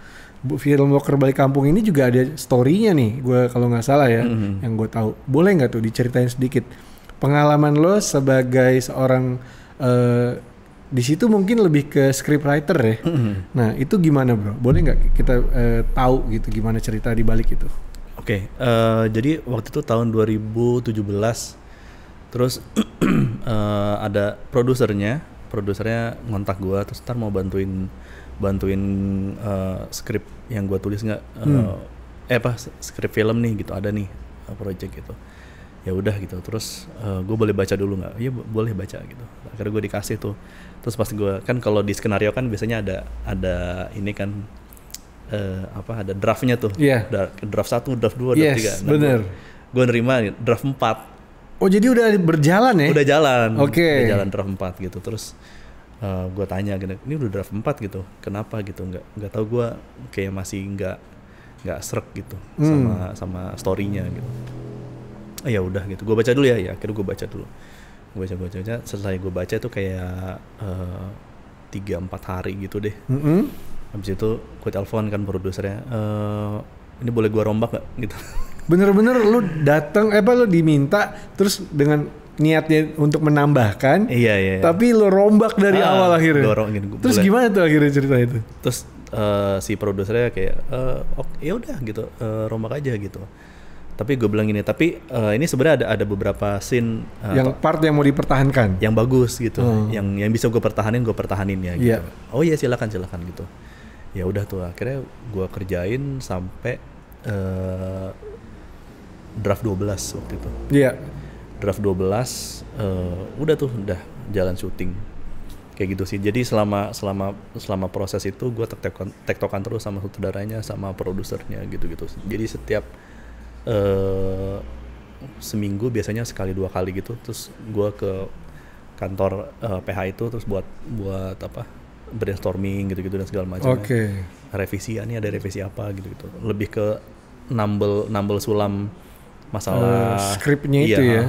film Rocker Balik Kampung ini juga ada storynya nih, gue kalau nggak salah ya, hmm. yang gue tahu. Boleh nggak tuh diceritain sedikit pengalaman lo sebagai seorang uh, di situ mungkin lebih ke script writer ya. Hmm. Nah, itu gimana bro? Boleh nggak kita uh, tahu gitu gimana cerita di balik itu? Oke, okay, uh, eh, jadi waktu itu tahun 2017 terus uh, ada produsernya produsernya ngontak gue terus ntar mau bantuin bantuin uh, skrip yang gue tulis nggak uh, eh apa skrip film nih gitu ada nih eh, project gitu ya udah gitu terus uh, gue boleh baca dulu nggak iya boleh baca gitu akhirnya gue dikasih tuh terus pas gue kan kalau di skenario kan biasanya ada ada ini kan uh, apa ada draftnya tuh yeah. draft satu draft dua draft yes, tiga nah, bener gue nerima draft empat Oh jadi udah berjalan ya? Udah jalan. Oke. Okay. Udah jalan draft 4 gitu. Terus uh, eh, gue tanya gini, ini udah draft 4 gitu, kenapa gitu? Nggak nggak tahu gue kayak masih nggak nggak serak gitu hmm. sama sama storynya gitu. Oh, ya udah gitu, gue baca dulu ya. Ya akhirnya gue baca dulu. Gue baca baca baca. Setelah gue baca itu kayak eh, tiga uh, empat hari gitu deh. Mm -hmm. Habis itu gue telepon kan produsernya, Uh, ini boleh gue rombak nggak gitu? bener-bener lu datang eh, apa lu diminta terus dengan niatnya untuk menambahkan iya iya, iya. tapi lu rombak dari ah, awal akhirnya dorongin gitu, terus bulan. gimana tuh akhirnya cerita itu terus uh, si produsernya kayak uh, ya udah gitu uh, rombak aja gitu tapi gue bilang gini tapi uh, ini sebenarnya ada ada beberapa scene uh, yang part yang mau dipertahankan yang bagus gitu hmm. yang yang bisa gue pertahanin gue pertahanin ya gitu yeah. oh iya silakan silakan gitu ya udah tuh akhirnya gue kerjain sampai uh, draft 12 waktu itu. Iya. Yeah. Draft 12 uh, eh, udah tuh udah jalan syuting. Kayak gitu sih. Jadi selama selama selama proses itu gue tektokan tektokan terus sama sutradaranya sama produsernya gitu-gitu. Jadi setiap uh, seminggu biasanya sekali dua kali gitu terus gue ke kantor uh, eh, PH itu terus buat buat apa brainstorming gitu-gitu dan segala macam. Oke. Okay. Revisi, ah, ini ada revisi apa gitu-gitu. Lebih ke nambel nambel sulam masalah uh, oh, skripnya iya, itu ya ah,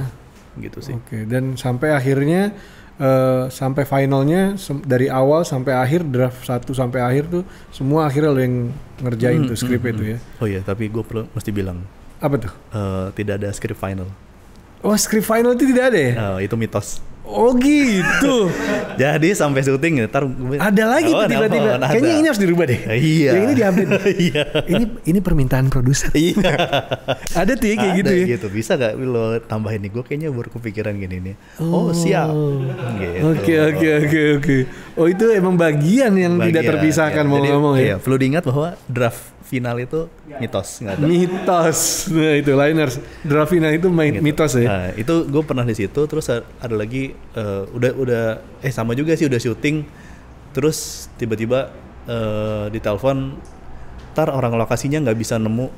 gitu sih okay. dan sampai akhirnya uh, sampai finalnya dari awal sampai akhir draft satu sampai akhir tuh semua akhirnya lo yang ngerjain hmm, tuh hmm, skrip hmm, itu ya? hmm. ya oh iya tapi gue perlu mesti bilang apa tuh uh, tidak ada skrip final oh skrip final itu tidak ada ya Uh, itu mitos Oh gitu. Jadi sampai syuting ya, ntar gue... ada lagi oh, tiba-tiba. Kayaknya ini harus dirubah deh. Iya. iya. Yang ini diambil. iya. ini ini permintaan produser. Iya. ada tuh ya, kayak ada gitu ya. gitu. Bisa gak lo tambahin nih? Gue kayaknya baru kepikiran gini nih. Oh, oh siap. Gitu. Oke oke oke oke. Oh itu emang bagian yang bagian, tidak terpisahkan iya. mau ngomong ya. Iya, perlu diingat bahwa draft final itu ya. mitos nggak ada. Mitos, nah itu liners. Draft final itu main gitu. mitos ya. Nah, itu gue pernah di situ. Terus ada lagi uh, udah udah eh sama juga sih udah syuting. Terus tiba-tiba uh, ditelepon, tar orang lokasinya nggak bisa nemu uh,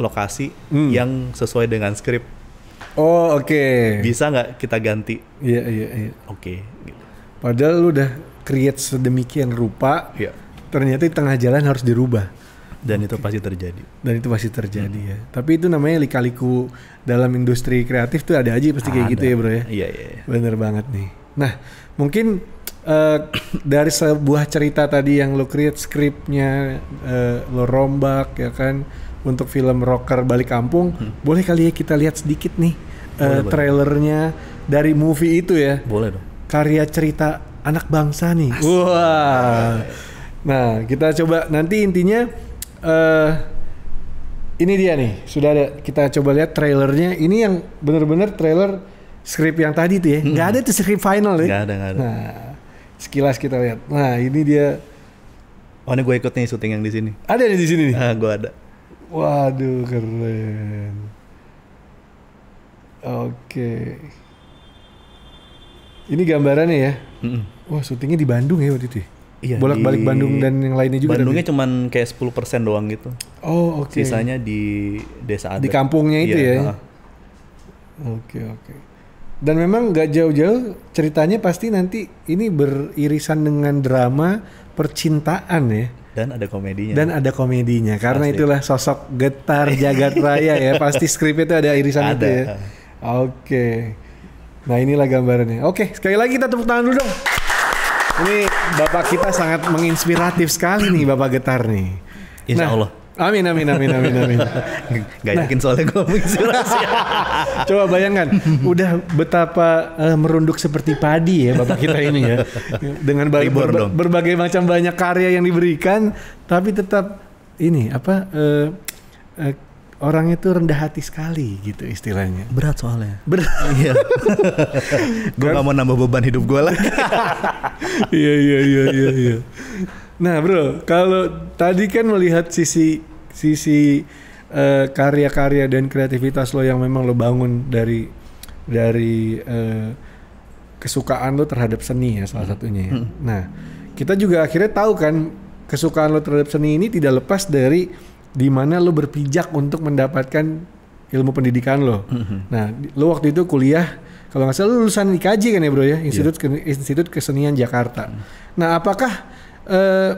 lokasi hmm. yang sesuai dengan skrip. Oh oke. Okay. Bisa nggak kita ganti? Iya iya iya. Oke. Gitu. Padahal lu udah create sedemikian rupa. Iya. Ternyata di tengah jalan harus dirubah dan okay. itu pasti terjadi dan itu pasti terjadi hmm. ya tapi itu namanya likaliku dalam industri kreatif tuh ada aja pasti kayak gitu ya bro ya iya, iya iya bener banget nih nah mungkin uh, dari sebuah cerita tadi yang lo create skripnya uh, eh, lo rombak ya kan untuk film rocker balik kampung hmm. boleh kali ya kita lihat sedikit nih eh, boleh, uh, trailernya dari movie itu ya boleh dong karya cerita anak bangsa nih wah nah kita coba nanti intinya uh, ini dia nih sudah ada kita coba lihat trailernya ini yang bener-bener trailer skrip yang tadi tuh ya hmm. nggak ada tuh skrip final ya nggak ada nggak ada nah sekilas kita lihat nah ini dia oh ini gue ikut nih syuting yang di sini ada nih di sini nih ah gue ada waduh keren oke okay. ini gambarannya ya mm wah syutingnya di Bandung ya waktu itu ya? Iya, bolak-balik Bandung dan yang lainnya juga. Bandungnya cuma kayak 10% doang gitu. Oh, oke. Okay. Sisanya di desa adat. Di kampungnya itu iya, ya. Oke, oke. Okay, okay. Dan memang gak jauh-jauh ceritanya pasti nanti ini beririsan dengan drama percintaan ya. Dan ada komedinya. Dan ada komedinya. Karena pasti. itulah sosok getar jagat raya ya. Pasti skrip itu ada irisan ada. itu ya. Oke. Okay. Nah inilah gambarannya. Oke, okay, sekali lagi kita tepuk tangan dulu dong. Ini Bapak kita sangat menginspiratif sekali nih Bapak Getar nih. Insya nah, Allah. Amin amin amin amin amin. Gak nah, yakin soalnya gue menginspirasi. Coba bayangkan, udah betapa uh, merunduk seperti padi ya bapak kita ini ya, dengan ber ber berbagai macam banyak karya yang diberikan, tapi tetap ini apa uh, Orang itu rendah hati sekali gitu istilahnya. Berat soalnya. Berat. Iya. gue kan? gak mau nambah beban hidup gue lagi. Iya iya iya iya. iya. Nah bro, kalau tadi kan melihat sisi sisi karya eh, karya-karya dan kreativitas lo yang memang lo bangun dari dari uh, kesukaan lo terhadap seni ya salah satunya. Ya. Hmm. Nah kita juga akhirnya tahu kan kesukaan lo terhadap seni ini tidak lepas dari di mana lo berpijak untuk mendapatkan ilmu pendidikan lo. Mm-hmm. Nah, lo waktu itu kuliah kalau nggak salah lulusan IKJ kan ya bro ya, Institut yeah. Iya. Institut Kesenian Jakarta. Mm. Nah, apakah eh,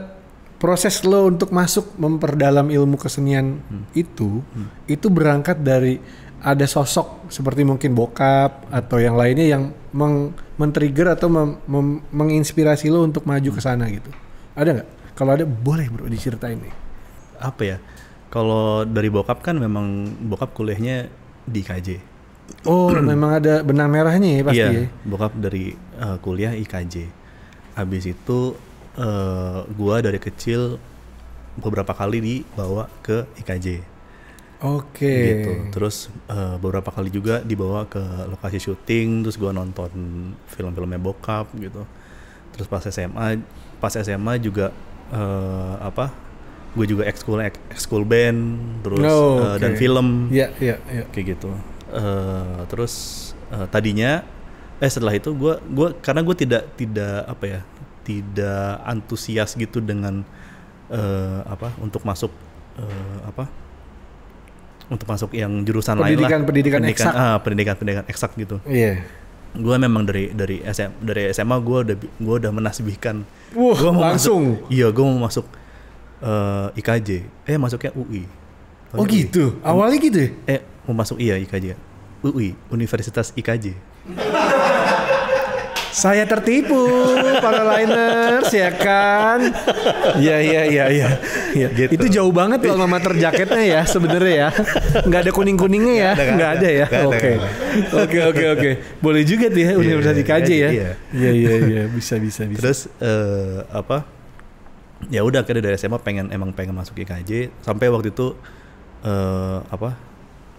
proses lo untuk masuk memperdalam ilmu kesenian mm. itu mm. itu berangkat dari ada sosok seperti mungkin bokap atau yang lainnya yang meng, men-trigger atau mem, menginspirasi lo untuk maju ke mm. sana gitu. Ada nggak? Kalau ada boleh bro diceritain nih. Apa ya? Kalau dari bokap kan memang bokap kuliahnya di KJ. Oh, memang ada benang merahnya ya pasti. Iya, ya? bokap dari uh, kuliah IKJ. Habis itu uh, gua dari kecil beberapa kali dibawa ke IKJ. Oke. Gitu. Terus uh, beberapa kali juga dibawa ke lokasi syuting, terus gua nonton film-filmnya bokap gitu. Terus pas SMA, pas SMA juga uh, apa? gue juga ekskul ekskul band terus oh, eh, okay. uh, dan film yeah, yeah, yeah. kayak gitu uh, terus uh, tadinya eh setelah itu gue gue karena gue tidak tidak apa ya tidak antusias gitu dengan uh, apa untuk masuk uh, apa untuk masuk yang jurusan pendidikan, lain lah pendidikan pendidikan eksak ah, pendidikan pendidikan eksak gitu iya yeah. gue memang dari dari SM, dari SMA gue udah gue udah menasbihkan uh, gua mau langsung masuk, iya gue mau masuk uh, eh, IKJ eh masuknya UI Taunya oh gitu UI. awalnya gitu ya? eh mau masuk iya IKJ UI Universitas IKJ saya tertipu para liners ya kan ya ya ya ya, ya. Gitu. itu jauh banget loh mama terjaketnya ya sebenarnya ya nggak ada kuning kuningnya ya nggak ada, ya oke oke oke oke boleh juga tuh ya iya, Universitas IKJ iya, ya iya. iya iya iya bisa bisa bisa terus uh, apa ya udah akhirnya dari SMA pengen emang pengen masuk IKJ sampai waktu itu uh, apa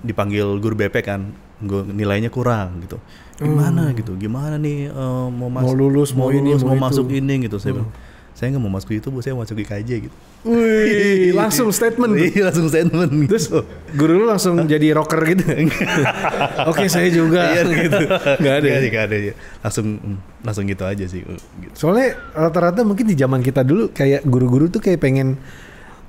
dipanggil guru BP kan gue nilainya kurang gitu gimana hmm. gitu gimana nih uh, mau masuk mau lulus mau, ini, lulus, mau, mau masuk ini gitu saya hmm. saya nggak mau masuk itu bu saya mau masuk IKJ gitu Wih, langsung statement Wih, langsung statement gitu. terus guru lu langsung jadi rocker gitu oke saya juga iya, gitu ya? nggak ada nggak ada, gak ada ya. langsung hmm langsung gitu aja sih. Uh, gitu. Soalnya rata-rata mungkin di zaman kita dulu kayak guru-guru tuh kayak pengen,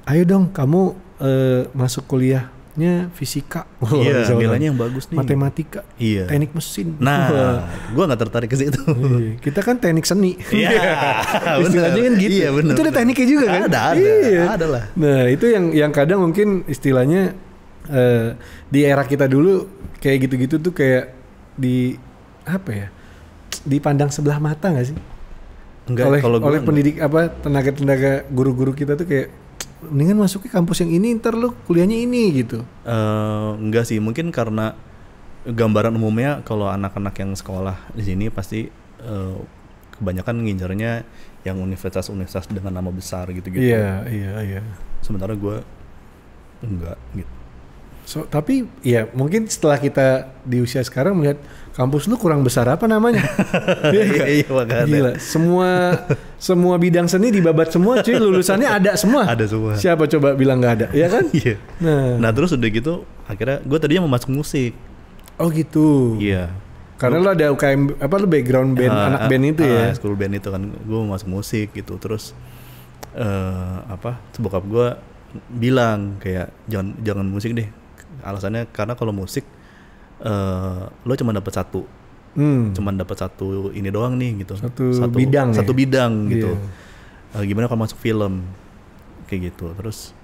ayo dong kamu uh, masuk kuliahnya fisika, iya, nilainya yang bagus nih, matematika, iya. teknik mesin. Nah, gue nggak tertarik ke situ. Iya, kita kan teknik seni. Iya, istilahnya kan gitu. Iya, bener, itu ada tekniknya juga kan? Ada, ada, iya. ada lah. Nah, itu yang yang kadang mungkin istilahnya uh, di era kita dulu kayak gitu-gitu tuh kayak di apa ya? dipandang sebelah mata gak sih? Enggak, oleh, kalau oleh enggak. pendidik apa tenaga-tenaga guru-guru kita tuh kayak mendingan masuk ke kampus yang ini ntar lu kuliahnya ini gitu. Uh, enggak sih, mungkin karena gambaran umumnya kalau anak-anak yang sekolah di sini pasti uh, kebanyakan ngincernya yang universitas-universitas dengan nama besar gitu-gitu. Iya, iya, iya. Sementara gue enggak gitu. So, tapi ya mungkin setelah kita di usia sekarang melihat kampus lu kurang besar apa namanya? iya, iya iya Gila, semua semua bidang seni dibabat semua cuy, lulusannya ada semua. Ada semua. Siapa coba bilang nggak ada, ya kan? Iya. nah. nah, terus udah gitu akhirnya gue tadinya mau masuk musik. Oh gitu. Iya. Karena lu, lo ada UKM apa lu background band uh, anak ah, band itu uh, ya? School band itu kan gue mau masuk musik gitu terus uh, apa? Sebokap gue bilang kayak jangan jangan musik deh. Alasannya karena kalau musik uh, lo cuma dapat satu hmm. cuma dapat satu ini doang nih gitu satu, satu bidang ya? satu ya? bidang gitu yeah. Iya. uh, gimana kalau masuk film kayak gitu terus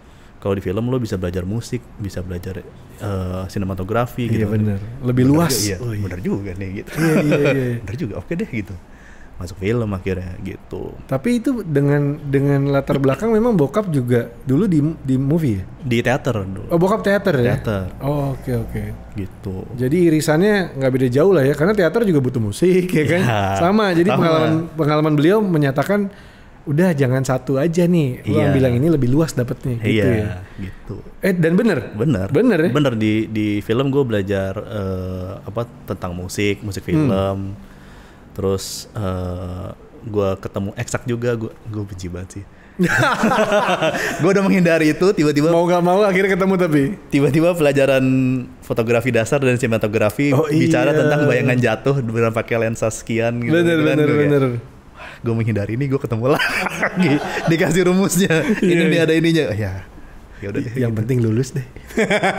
kalau di film lo bisa belajar musik bisa belajar uh, sinematografi iya, gitu bener. lebih bener luas juga, iya, oh, iya. bener juga nih gitu iya, iya, iya. bener juga oke okay deh gitu masuk film akhirnya gitu. Tapi itu dengan dengan latar belakang memang bokap juga dulu di di movie ya? Di teater dulu. Oh, bokap teater, teater. ya? Teater. Oh, oke okay, oke. Okay. Gitu. Jadi irisannya nggak beda jauh lah ya karena teater juga butuh musik ya kan? Ya, sama. Jadi sama. pengalaman pengalaman beliau menyatakan udah jangan satu aja nih lu iya. bilang ini lebih luas dapatnya gitu iya, ya gitu eh dan bener bener bener ya? bener di di film gue belajar uh, apa tentang musik musik film hmm terus uh, eh, gue ketemu eksak juga gue gue benci banget sih gue udah menghindari itu tiba-tiba mau gak mau akhirnya ketemu tapi tiba-tiba pelajaran fotografi dasar dan sinematografi oh, iya. bicara tentang bayangan jatuh dengan pakai lensa sekian gitu bener kan, bener bener Gua gue menghindari ini gue ketemu lagi dikasih rumusnya iya, ini yeah, iya. ada ininya ya ya udah deh. Yang gitu. penting lulus deh.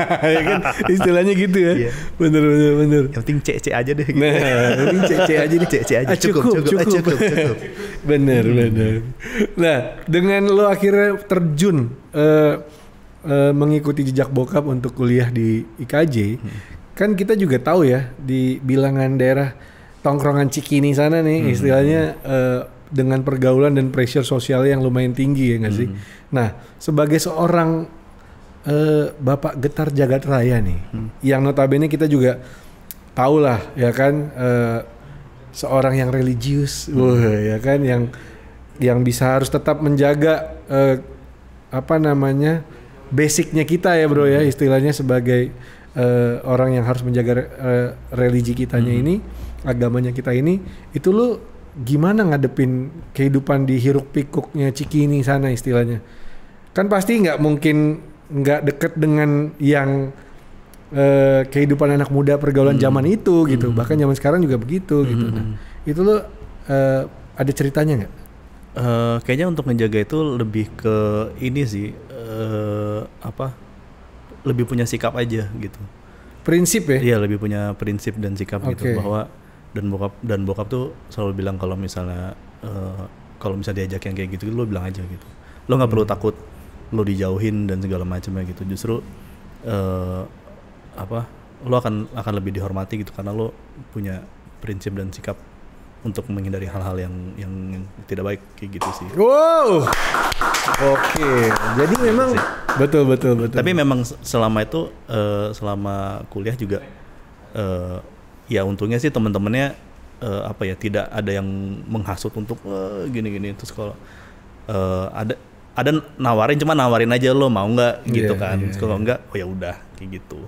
ya kan istilahnya gitu ya. Iya. Bener bener bener. Yang penting cek cek aja deh. Gitu. Nah, yang penting cek aja cek CC aja. Ah, cukup cukup cukup. Ah, cukup, cukup. bener hmm. bener. Nah dengan lo akhirnya terjun uh, uh, mengikuti jejak bokap untuk kuliah di IKJ, hmm. kan kita juga tahu ya di bilangan daerah tongkrongan Cikini sana nih hmm. istilahnya. Uh, dengan pergaulan dan pressure sosial yang lumayan tinggi ya nggak sih? Hmm. Nah, sebagai seorang eh, bapak getar jagat raya nih, hmm. yang notabene kita juga tahu lah ya kan eh, seorang yang religius, hmm. Wah, ya kan yang yang bisa harus tetap menjaga eh, apa namanya basicnya kita ya bro ya hmm. istilahnya sebagai uh, orang yang harus menjaga uh, religi kitanya hmm. ini, agamanya kita ini, itu lu gimana ngadepin kehidupan di hiruk pikuknya ini sana istilahnya? kan pasti nggak mungkin nggak deket dengan yang eh, kehidupan anak muda pergaulan hmm. zaman itu gitu hmm. bahkan zaman sekarang juga begitu hmm. gitu nah itu lo eh, ada ceritanya nggak uh, kayaknya untuk menjaga itu lebih ke ini sih uh, apa lebih punya sikap aja gitu prinsip ya iya lebih punya prinsip dan sikap okay. gitu bahwa dan bokap dan bokap tuh selalu bilang kalau misalnya uh, kalau misalnya diajak yang kayak gitu lo bilang aja gitu lo nggak hmm. perlu takut lo dijauhin dan segala macamnya gitu justru uh, apa lo akan akan lebih dihormati gitu karena lo punya prinsip dan sikap untuk menghindari hal-hal yang yang tidak baik kayak gitu sih. Wow. Oke. Jadi memang gitu betul betul betul. Tapi memang selama itu uh, selama kuliah juga uh, ya untungnya sih temen-temennya uh, apa ya tidak ada yang menghasut untuk uh, gini-gini terus kalau uh, ada ada nawarin cuma nawarin aja lo mau nggak gitu yeah, kan yeah, iya, kalau yeah. nggak oh ya udah kayak gitu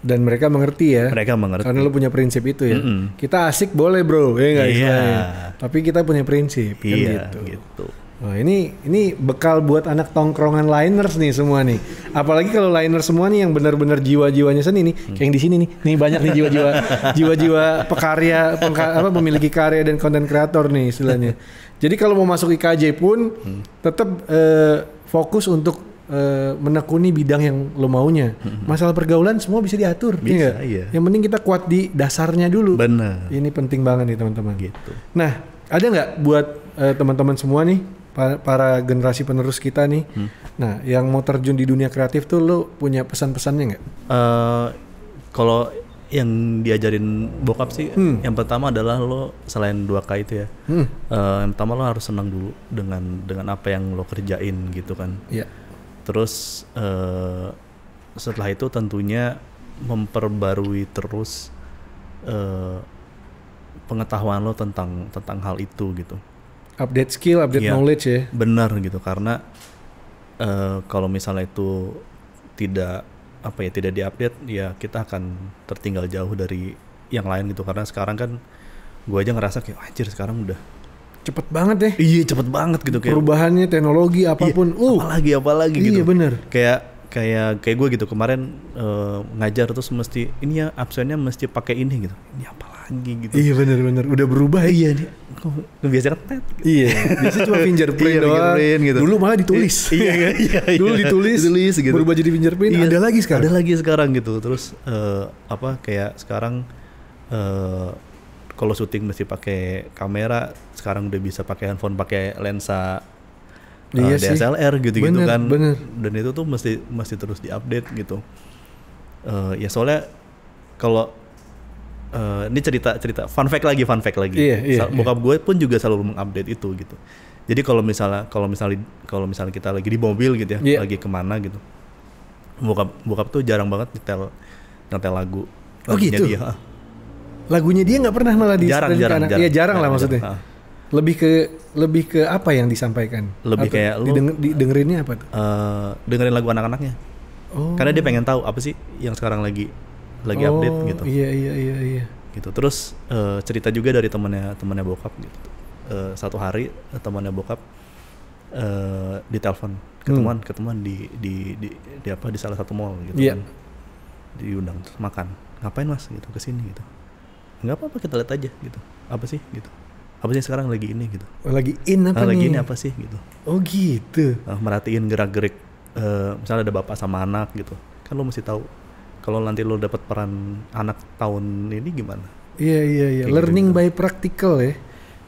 dan mereka mengerti ya mereka mengerti karena lo punya prinsip itu ya mm hmm kita asik boleh bro ya nggak yeah. Istilahnya. tapi kita punya prinsip kan iya, gitu, gitu. Nah, ini ini bekal buat anak tongkrongan liners nih semua nih. Apalagi kalau liner semua nih yang benar-benar jiwa-jiwanya seni nih, hmm. kayak yang di sini nih. Nih banyak nih jiwa-jiwa jiwa-jiwa pekarya, pengka, memiliki karya dan konten kreator nih istilahnya. Jadi kalau mau masuk IKJ pun hmm. tetap uh, eh, fokus untuk uh, menekuni bidang yang lo maunya. Hmm. Masalah pergaulan semua bisa diatur. Bisa, ya iya. Yang penting kita kuat di dasarnya dulu. Benar. Ini penting banget nih teman-teman. Gitu. Nah, ada nggak buat uh, teman-teman semua nih para, para generasi penerus kita nih? Hmm. Nah, yang mau terjun di dunia kreatif tuh lo punya pesan-pesannya nggak? Uh, kalau yang diajarin bokap sih hmm. yang pertama adalah lo selain 2K itu ya. Hmm. Uh, yang pertama lo harus senang dulu dengan dengan apa yang lo kerjain gitu kan. Yeah. Terus uh, setelah itu tentunya memperbarui terus uh, pengetahuan lo tentang tentang hal itu gitu. Update skill, update yeah. knowledge ya. Benar gitu karena uh, kalau misalnya itu tidak apa ya tidak diupdate ya kita akan tertinggal jauh dari yang lain gitu karena sekarang kan gue aja ngerasa kayak ah, anjir sekarang udah cepet banget deh iya cepet banget gitu kayak perubahannya teknologi iya, apapun iya, uh apalagi apalagi iya, gitu iya bener kayak kayak kayak gue gitu kemarin uh, ngajar terus mesti ini ya absennya mesti pakai ini gitu ini apa lagi gitu iya bener bener udah berubah ya. iya nih biasa kan iya biasanya cuma fingerprint iya, doang fingerprint, gitu. dulu malah ditulis iya, iya, iya, iya. dulu ditulis ditulis gitu berubah jadi fingerprint iya, ada lagi sekarang ada lagi sekarang gitu terus uh, apa kayak sekarang uh, kalau syuting mesti pakai kamera sekarang udah bisa pakai handphone pakai lensa uh, iya DSLR gitu-gitu bener, kan bener. dan itu tuh mesti mesti terus diupdate gitu uh, ya soalnya kalau Eh, ini cerita cerita fun fact lagi fun fact lagi. Iya, iya, iya. Bokap iya. gue pun juga selalu mengupdate itu gitu. Jadi kalau misalnya kalau misalnya kalau misalnya kita lagi di mobil gitu ya, yeah. lagi kemana gitu, bokap bokap tuh jarang banget nyetel nyetel lagu. Oh Lagunya gitu. Dia, Lagunya dia nggak pernah malah di jarang, jarang, jarang, ya, jarang, jarang lah maksudnya. Jarang, uh. Lebih ke lebih ke apa yang disampaikan? Lebih Atau kayak lu dengerinnya apa tuh? Uh, dengerin lagu anak-anaknya. Oh. Karena dia pengen tahu apa sih yang sekarang lagi lagi oh, update gitu iya iya iya iya gitu terus uh, cerita juga dari temannya temannya bokap gitu uh, satu hari eh, temannya bokap uh, ditelepon ketemuan hmm. ketemuan di, di di di apa di salah satu mall gitu yeah. kan diundang terus makan ngapain mas gitu ke sini gitu nggak apa-apa kita lihat aja gitu apa sih gitu apa sih sekarang lagi ini gitu oh, lagi in apa nah, nih lagi ini apa sih gitu oh gitu nah, merhatiin gerak-gerik uh, misalnya ada bapak sama anak gitu kan lo mesti tahu kalau nanti lo dapat peran anak tahun ini gimana? Iya iya iya. Kayak Learning gitu. by practical ya.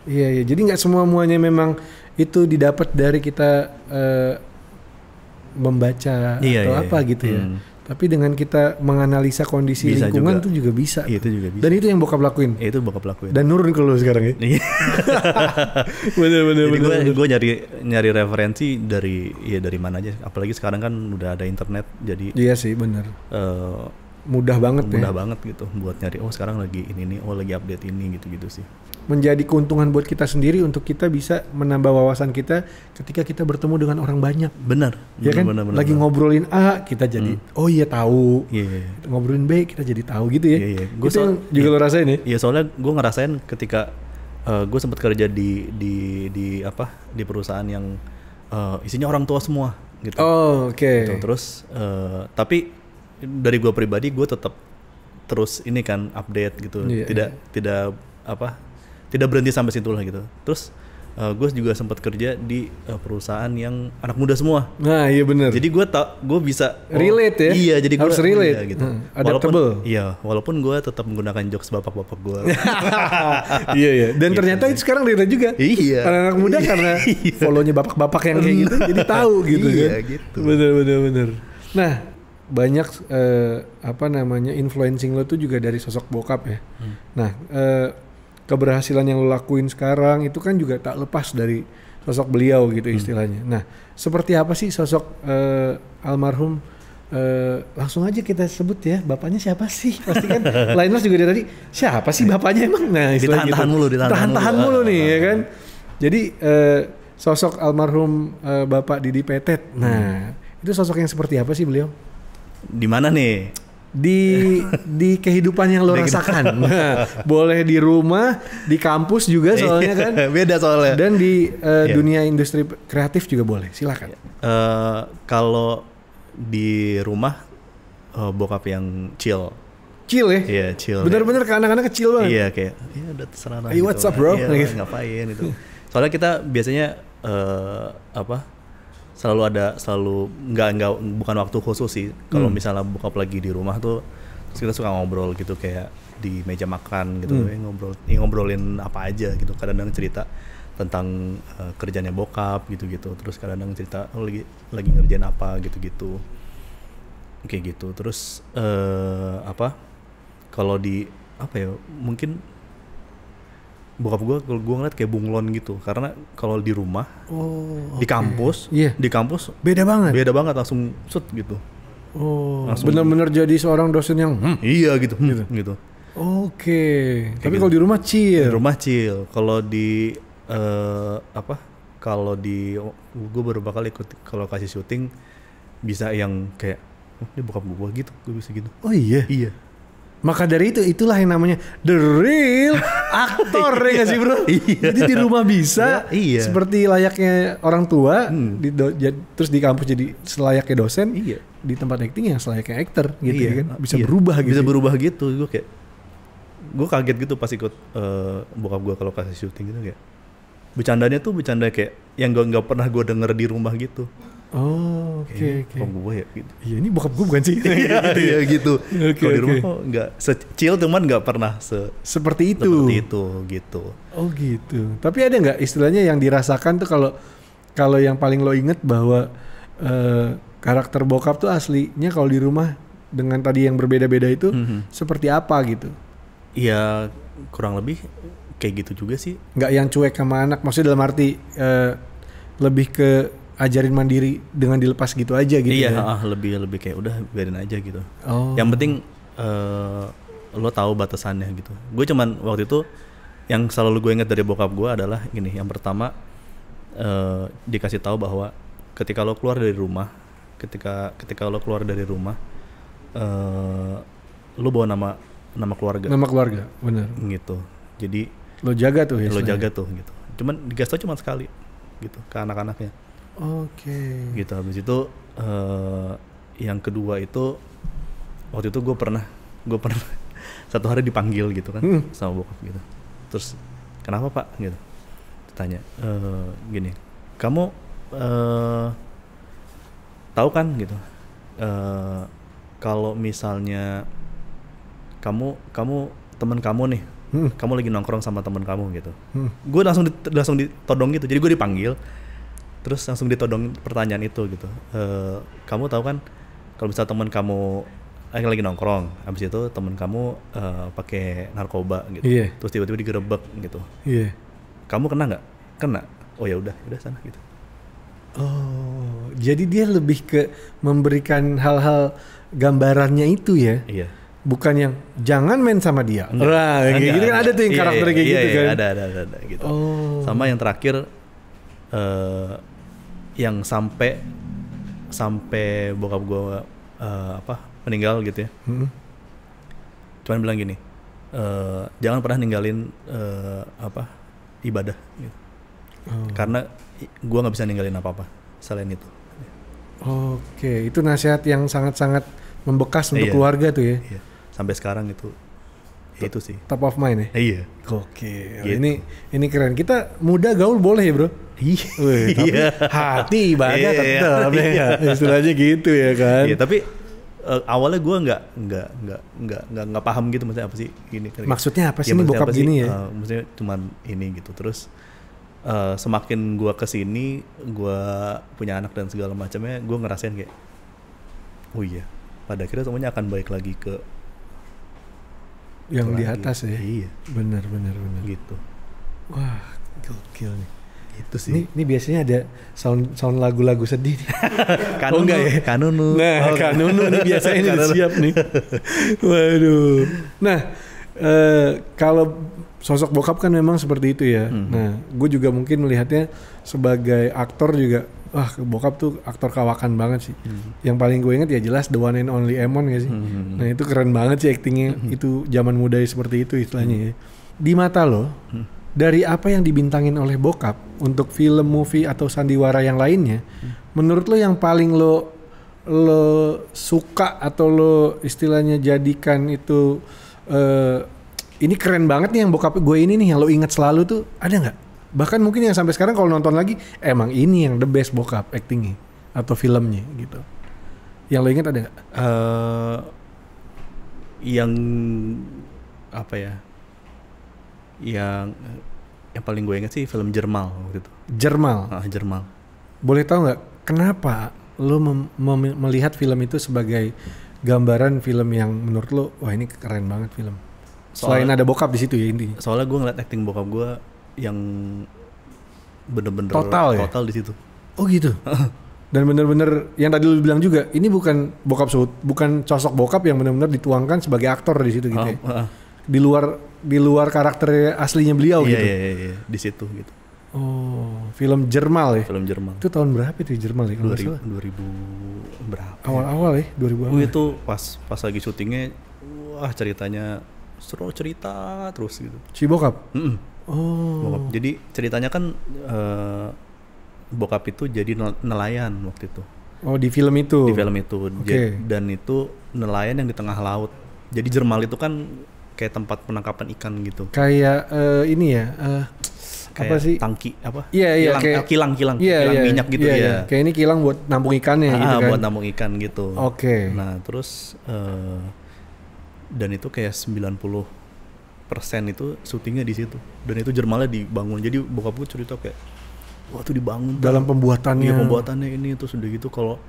Iya iya. Jadi nggak semua muanya memang itu didapat dari kita uh, membaca iya, atau iya, iya. apa iya. gitu ya. Hmm. Tapi dengan kita menganalisa kondisi bisa lingkungan juga. tuh juga bisa. Iya, itu juga bisa. Dan itu yang bokap lakuin. Itu bokap lakuin. Dan nurun ke lu sekarang ya. Iya. bener bener Jadi bener. Gue nyari nyari referensi dari ya dari mana aja. Apalagi sekarang kan udah ada internet. Jadi Iya sih bener. Uh, mudah banget mudah ya. banget gitu buat nyari oh sekarang lagi ini nih oh lagi update ini gitu gitu sih menjadi keuntungan buat kita sendiri untuk kita bisa menambah wawasan kita ketika kita bertemu dengan orang banyak. Benar. Ya benar, kan? Benar, benar, Lagi benar. ngobrolin A, kita jadi hmm. oh iya tahu. Yeah, yeah. Ngobrolin B, kita jadi tahu gitu ya. Yeah, yeah. Gue so, juga yeah, lo rasain ya? Iya, yeah, soalnya gue ngerasain ketika uh, eh, gue sempat kerja di di di apa? di perusahaan yang uh, isinya orang tua semua gitu. Oh, oke. Okay. Gitu. Terus uh, tapi dari gue pribadi gue tetap terus ini kan update gitu. Yeah, tidak yeah. tidak apa tidak berhenti sampai situ lah gitu terus uh, eh, gue juga sempat kerja di uh, perusahaan yang anak muda semua. Nah iya benar. Jadi gue tak gue bisa oh, relate ya. Iya jadi gue harus iya relate iya, gitu. Hmm, adaptable. Walaupun, iya walaupun gue tetap menggunakan jokes bapak-bapak gue. iya iya. Dan gitu. ternyata itu sekarang relate juga. Iya. Karena anak muda iya. karena follownya bapak-bapak yang kayak gitu jadi tahu gitu iya, kan. gitu. Bener bener bener. Nah banyak eh, apa namanya influencing lo tuh juga dari sosok bokap ya. Hmm. Nah eh, keberhasilan yang lo lakuin sekarang itu kan juga tak lepas dari sosok beliau gitu hmm. istilahnya. Nah, seperti apa sih sosok uh, almarhum Uh, langsung aja kita sebut ya bapaknya siapa sih pasti kan lain-lain juga dari tadi siapa sih bapaknya emang nah istilahnya tahan gitu. mulu ditahan tahan, tahan mulu, mulu nih ya kan jadi uh, sosok almarhum uh, bapak Didi Petet nah hmm. itu sosok yang seperti apa sih beliau di mana nih di di kehidupan yang lo rasakan. Nah, boleh di rumah, di kampus juga iya, soalnya kan. Beda soalnya. Dan di uh, eh, yeah. dunia industri kreatif juga boleh. Silakan. Uh, kalau di rumah uh, bokap yang chill. Chill ya? Iya, yeah, chill. Bener-bener ke anak-anak kecil banget. Iya, yeah, kayak iya udah terserah Hey, gitu what's up, bro? Iya, gitu. ngapain itu Soalnya kita biasanya uh, apa? selalu ada selalu nggak nggak bukan waktu khusus sih kalau hmm. misalnya buka lagi di rumah tuh terus kita suka ngobrol gitu kayak di meja makan gitu hmm. Eh, ngobrol ya, ngobrolin apa aja gitu kadang-kadang cerita tentang uh, kerjanya bokap gitu-gitu terus kadang-kadang cerita oh, lagi lagi ngerjain apa gitu-gitu kayak gitu terus uh, apa kalau di apa ya mungkin bokap gue kalau gue ngeliat kayak bunglon gitu karena kalau di rumah oh, okay. di kampus yeah. di kampus beda banget beda banget langsung set gitu oh bener benar jadi seorang dosen yang hmm, iya gitu hmm, gitu, gitu. oke okay. tapi gitu. kalau di rumah chill di rumah chill kalau di uh, apa kalau di gue baru bakal ikut kalau kasih syuting bisa yang kayak oh, ini bokap gue gitu gue bisa gitu oh iya iya maka dari itu itulah yang namanya the real aktor ya gak sih bro? Iya. Jadi di rumah bisa ya, iya. seperti layaknya orang tua hmm. di do, ya, terus di kampus jadi selayaknya dosen. Iya. Di tempat acting yang selayaknya aktor gitu iya. ya kan. Bisa iya. berubah gitu. Bisa ya. berubah gitu. Gue kayak gue kaget gitu pas ikut uh, bokap gue kalau kasih syuting gitu kayak bercandanya tuh bercanda kayak yang gue nggak pernah gue denger di rumah gitu Oh, oke okay, eh, Okay. gue ya gitu. Iya, ini bokap gue bukan sih. Iya, gitu. Ya. Iya, gitu. Okay, Kalau di rumah okay. kok nggak secil cuman nggak pernah se seperti itu. Seperti itu gitu. Oh, gitu. Tapi ada nggak istilahnya yang dirasakan tuh kalau kalau yang paling lo inget bahwa uh, karakter bokap tuh aslinya kalau di rumah dengan tadi yang berbeda-beda itu mm -hmm. seperti apa gitu? Iya, kurang lebih kayak gitu juga sih. Nggak yang cuek sama anak, maksudnya dalam arti uh, lebih ke ajarin mandiri dengan dilepas gitu aja gitu iya ya? Iya, lebih lebih kayak udah biarin aja gitu oh. yang penting uh, lo tahu batasannya gitu gue cuman waktu itu yang selalu gue inget dari bokap gue adalah gini yang pertama uh, dikasih tahu bahwa ketika lo keluar dari rumah ketika ketika lo keluar dari rumah uh, lo bawa nama nama keluarga nama keluarga benar gitu jadi lo jaga tuh ya lo jaga tuh gitu cuman gas tuh cuma sekali gitu ke anak-anaknya Oke. Okay. Gitu habis itu uh, yang kedua itu waktu itu gue pernah gue pernah satu hari dipanggil gitu kan hmm. sama bokap gitu. Terus kenapa pak gitu? Tanya uh, eh, gini, kamu uh, tahu kan gitu uh, kalau misalnya kamu kamu teman kamu nih hmm. kamu lagi nongkrong sama teman kamu gitu hmm. gue langsung di, langsung ditodong gitu jadi gue dipanggil terus langsung ditodong pertanyaan itu gitu e, kamu tahu kan kalau misal teman kamu lagi lagi nongkrong habis itu teman kamu uh, pakai narkoba gitu yeah. terus tiba-tiba digerebek gitu yeah. kamu kena nggak kena oh ya udah udah sana gitu oh jadi dia lebih ke memberikan hal-hal gambarannya itu ya iya yeah. bukan yang jangan main sama dia Enggak. nah gitu kan ada tuh yang iya, karakter iya, kayak iya, gitu iya, kan ada, ada ada ada gitu oh. sama yang terakhir uh, yang sampai sampai bokap gue uh, apa meninggal gitu ya hmm. cuman bilang gini uh, jangan pernah ninggalin uh, apa ibadah gitu. oh. karena gue nggak bisa ninggalin apa apa selain itu oke itu nasihat yang sangat sangat membekas untuk iya. keluarga tuh ya iya. sampai sekarang itu gitu. Itu sih. Top of mind ya. Iya. Oke. Gitu. Ini ini keren. Kita muda gaul boleh ya, Bro? Iya. tapi iya. hati ibadah iya, tetap ya. Iya. Istilahnya gitu ya kan. Iya, tapi uh, awalnya gue nggak nggak nggak nggak nggak nggak paham gitu maksudnya apa sih ini maksudnya apa sih ya, ini bokap apa gini sih? ya uh, maksudnya cuman ini gitu terus uh, semakin gue kesini gue punya anak dan segala macamnya gue ngerasain kayak oh iya pada akhirnya semuanya akan baik lagi ke yang di atas ya iya benar benar benar gitu wah gokil nih itu sih. Ini, ini biasanya ada sound sound lagu-lagu sedih. kanunu, oh enggak ya? Kanunu. Nah, oh, kanunu nih biasanya ini siap nih. Waduh. Nah, eh, kalau sosok bokap kan memang seperti itu ya. Hmm. Nah, gue juga mungkin melihatnya sebagai aktor juga wah bokap tuh aktor kawakan banget sih. Hmm. Yang paling gue inget ya jelas The One and Only Emon ya sih. Hmm, hmm, hmm. Nah itu keren banget sih aktingnya. Hmm, hmm. Itu zaman muda seperti itu istilahnya. Hmm. Ya. Di mata lo, hmm. dari apa yang dibintangin oleh bokap untuk film, movie atau sandiwara yang lainnya, hmm. menurut lo yang paling lo lo suka atau lo istilahnya jadikan itu uh, ini keren banget nih yang bokap gue ini nih yang lo inget selalu tuh ada nggak? bahkan mungkin yang sampai sekarang kalau nonton lagi emang ini yang the best bokap actingnya atau filmnya gitu yang lo ingat ada nggak uh, yang apa ya yang yang paling gue inget sih film Jermal waktu Jermal ah, Jermal boleh tahu nggak kenapa lo melihat film itu sebagai gambaran film yang menurut lo wah ini keren banget film soalnya, selain ada bokap di situ ya intinya soalnya gue ngeliat acting bokap gue yang bener-bener total, total ya? total di situ. Oh gitu. Dan bener-bener yang tadi lu bilang juga, ini bukan bokap bukan sosok bokap yang bener-bener dituangkan sebagai aktor di situ gitu. Oh, ya? Ah, ah. Di luar di luar karakter aslinya beliau iya, gitu. Iya iya iya, di situ gitu. Oh, film Jermal ya? Film Jermal. Itu tahun berapa itu Jermal ya? 2000, 2000 berapa? Ya? Awal-awal ya? ya? 2000 awal. itu pas pas lagi syutingnya, wah ceritanya seru cerita terus gitu. Si bokap? Mm -mm Oh. Bokap. Jadi ceritanya kan uh, bokap itu jadi nelayan waktu itu. Oh di film itu. Di film itu. Okay. Jadi, dan itu nelayan yang di tengah laut. Jadi Jermal itu kan kayak tempat penangkapan ikan gitu. Kayak uh, ini ya. Uh, kayak apa sih tangki apa iya yeah, iya yeah, kilang, kayak, kilang kilang yeah, kilang yeah, minyak gitu yeah, ya yeah. kayak ini kilang buat nampung ikannya ah, gitu kan buat nampung ikan gitu oke okay. nah terus uh, dan itu kayak 90 Persen itu syutingnya di situ dan itu jermalnya dibangun jadi bokap gue cerita kayak waktu dibangun dalam pembuatannya ya, pembuatannya ini itu sudah gitu kalau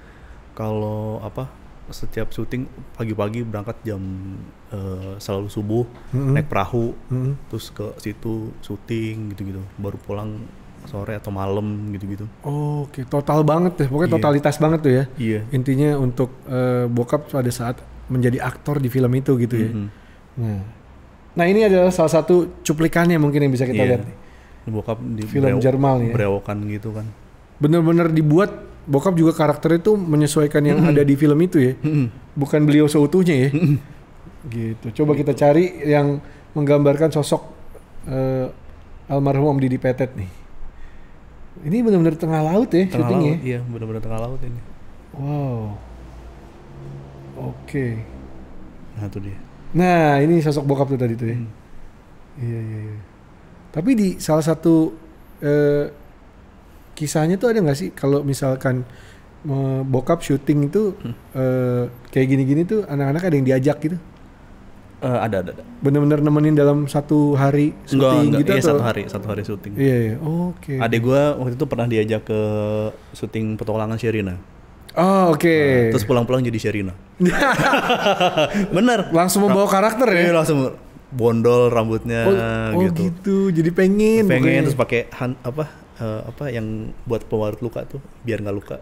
kalau apa setiap syuting pagi-pagi berangkat jam uh, selalu subuh mm-hmm. naik perahu mm-hmm. terus ke situ syuting gitu-gitu baru pulang sore atau malam gitu-gitu. Oh, Oke, okay. total banget deh. Ya. Pokoknya yeah. totalitas banget tuh ya. Iya. Yeah. Intinya untuk uh, bokap pada saat menjadi aktor di film itu gitu mm -hmm. ya. Nah ini adalah salah satu cuplikannya mungkin yang bisa kita yeah. lihat nih. Bokap di film Jermal Jerman ya. Brewokan gitu kan. Bener-bener dibuat bokap juga karakter itu menyesuaikan yang ada di film itu ya. Bukan beliau seutuhnya ya. Mm -hmm. Gitu. Coba kita cari yang menggambarkan sosok uh, almarhum Om Didi Petet nih. Ini benar-benar tengah laut ya tengah syutingnya. Laut, ya? iya, benar-benar tengah laut ini. Wow. Oke. Okay. Nah, itu dia. Nah, ini sosok bokap tuh tadi tuh ya. Hmm. Iya, iya, iya. Tapi di salah satu eh, kisahnya tuh ada nggak sih kalau misalkan eh, bokap syuting itu hmm. eh, kayak gini-gini tuh anak-anak ada yang diajak gitu? Uh, ada ada ada. Bener-bener nemenin dalam satu hari syuting enggak, enggak. gitu iya, atau? satu hari satu hari syuting. Iya, iya. Oh, oke. Okay. Adik gue waktu itu pernah diajak ke syuting petualangan Sherina. Oh oke. Okay. Nah, terus pulang-pulang jadi Sherina. Bener. Langsung membawa karakter ya? Iya langsung bondol rambutnya oh, oh gitu. gitu. Jadi pengen. Pengen bukannya. terus pakai apa uh, apa yang buat pewarut luka tuh biar nggak luka.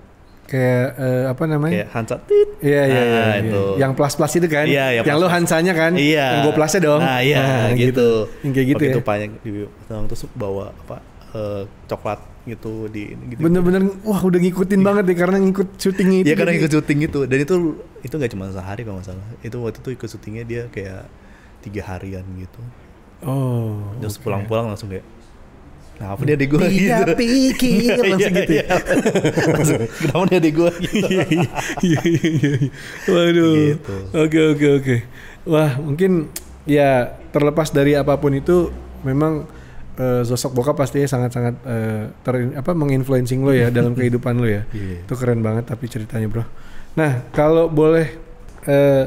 Kayak uh, apa namanya? Kayak Hansa. Iya iya iya. itu. Yang plus-plus itu kan? Iya iya. Yang lo Hansanya kan? Iya. Yang gue plusnya dong. Nah, iya nah, gitu. gitu. Yang kayak gitu Pake ya. Itu banyak terus bawa apa uh, coklat gitu di gitu. Bener-bener wah udah ngikutin yeah. banget deh karena ngikut syuting itu. Iya karena ngikut syuting itu dan itu itu nggak cuma sehari kalau masalah Itu waktu itu ikut syutingnya dia kayak tiga harian gitu. Oh. Terus okay. pulang-pulang langsung kayak Nah, apa dia di gua iya, gitu? Iya, pikir langsung gitu. Ya. Iya. langsung, kenapa dia di gua gitu? Iya, Waduh. Gitu. Oke, oke, oke. Wah, mungkin ya terlepas dari apapun itu memang uh, sosok bokap pastinya sangat-sangat uh, ter apa menginfluencing lo ya dalam kehidupan lo ya. Yeah. Itu keren banget tapi ceritanya, Bro. Nah, kalau boleh uh,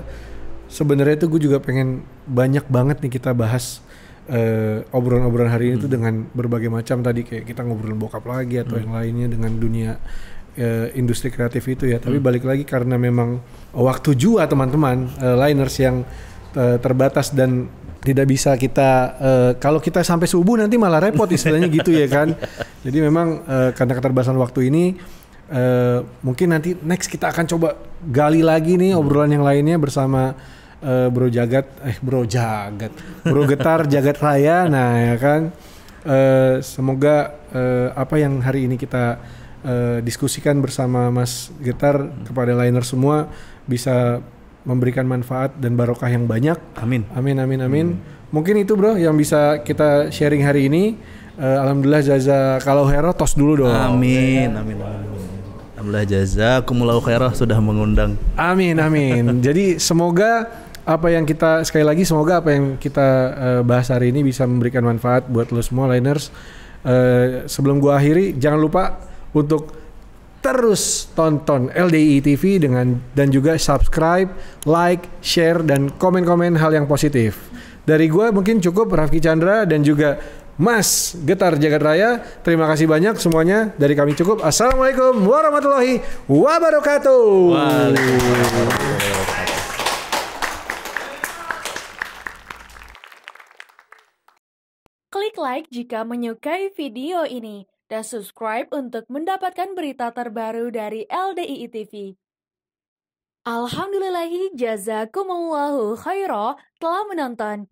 sebenarnya itu gue juga pengen banyak banget nih kita bahas uh, obrolan-obrolan hari ini hmm. tuh dengan berbagai macam tadi kayak kita ngobrolin bokap lagi atau hmm. yang lainnya dengan dunia uh, industri kreatif itu ya. Tapi hmm. balik lagi karena memang waktu jua teman-teman uh, liners yang uh, terbatas dan tidak bisa kita uh, kalau kita sampai subuh nanti malah repot istilahnya gitu ya kan. Jadi memang uh, karena keterbatasan waktu ini uh, mungkin nanti next kita akan coba gali lagi nih obrolan yang lainnya bersama uh, Bro Jagat eh Bro Jagat Bro Getar Jagat Raya nah ya kan uh, semoga uh, apa yang hari ini kita uh, diskusikan bersama Mas Getar kepada liner semua bisa memberikan manfaat dan barokah yang banyak. Amin. Amin amin amin. Hmm. Mungkin itu bro yang bisa kita sharing hari ini. Uh, Alhamdulillah jaza kalau hero tos dulu dong. Amin amin. amin. Alhamdulillah jaza kumulau khairah sudah mengundang. Amin amin. Jadi semoga apa yang kita sekali lagi semoga apa yang kita uh, bahas hari ini bisa memberikan manfaat buat lo semua liners. Uh, sebelum gua akhiri jangan lupa untuk terus tonton LDI TV dengan dan juga subscribe, like, share dan komen-komen hal yang positif. Dari gue mungkin cukup Rafki Chandra dan juga Mas Getar Jagat Raya. Terima kasih banyak semuanya dari kami cukup. Assalamualaikum warahmatullahi wabarakatuh. Klik like jika menyukai video ini dan subscribe untuk mendapatkan berita terbaru dari LDII TV. Alhamdulillahi jazakumullahu khairah telah menonton.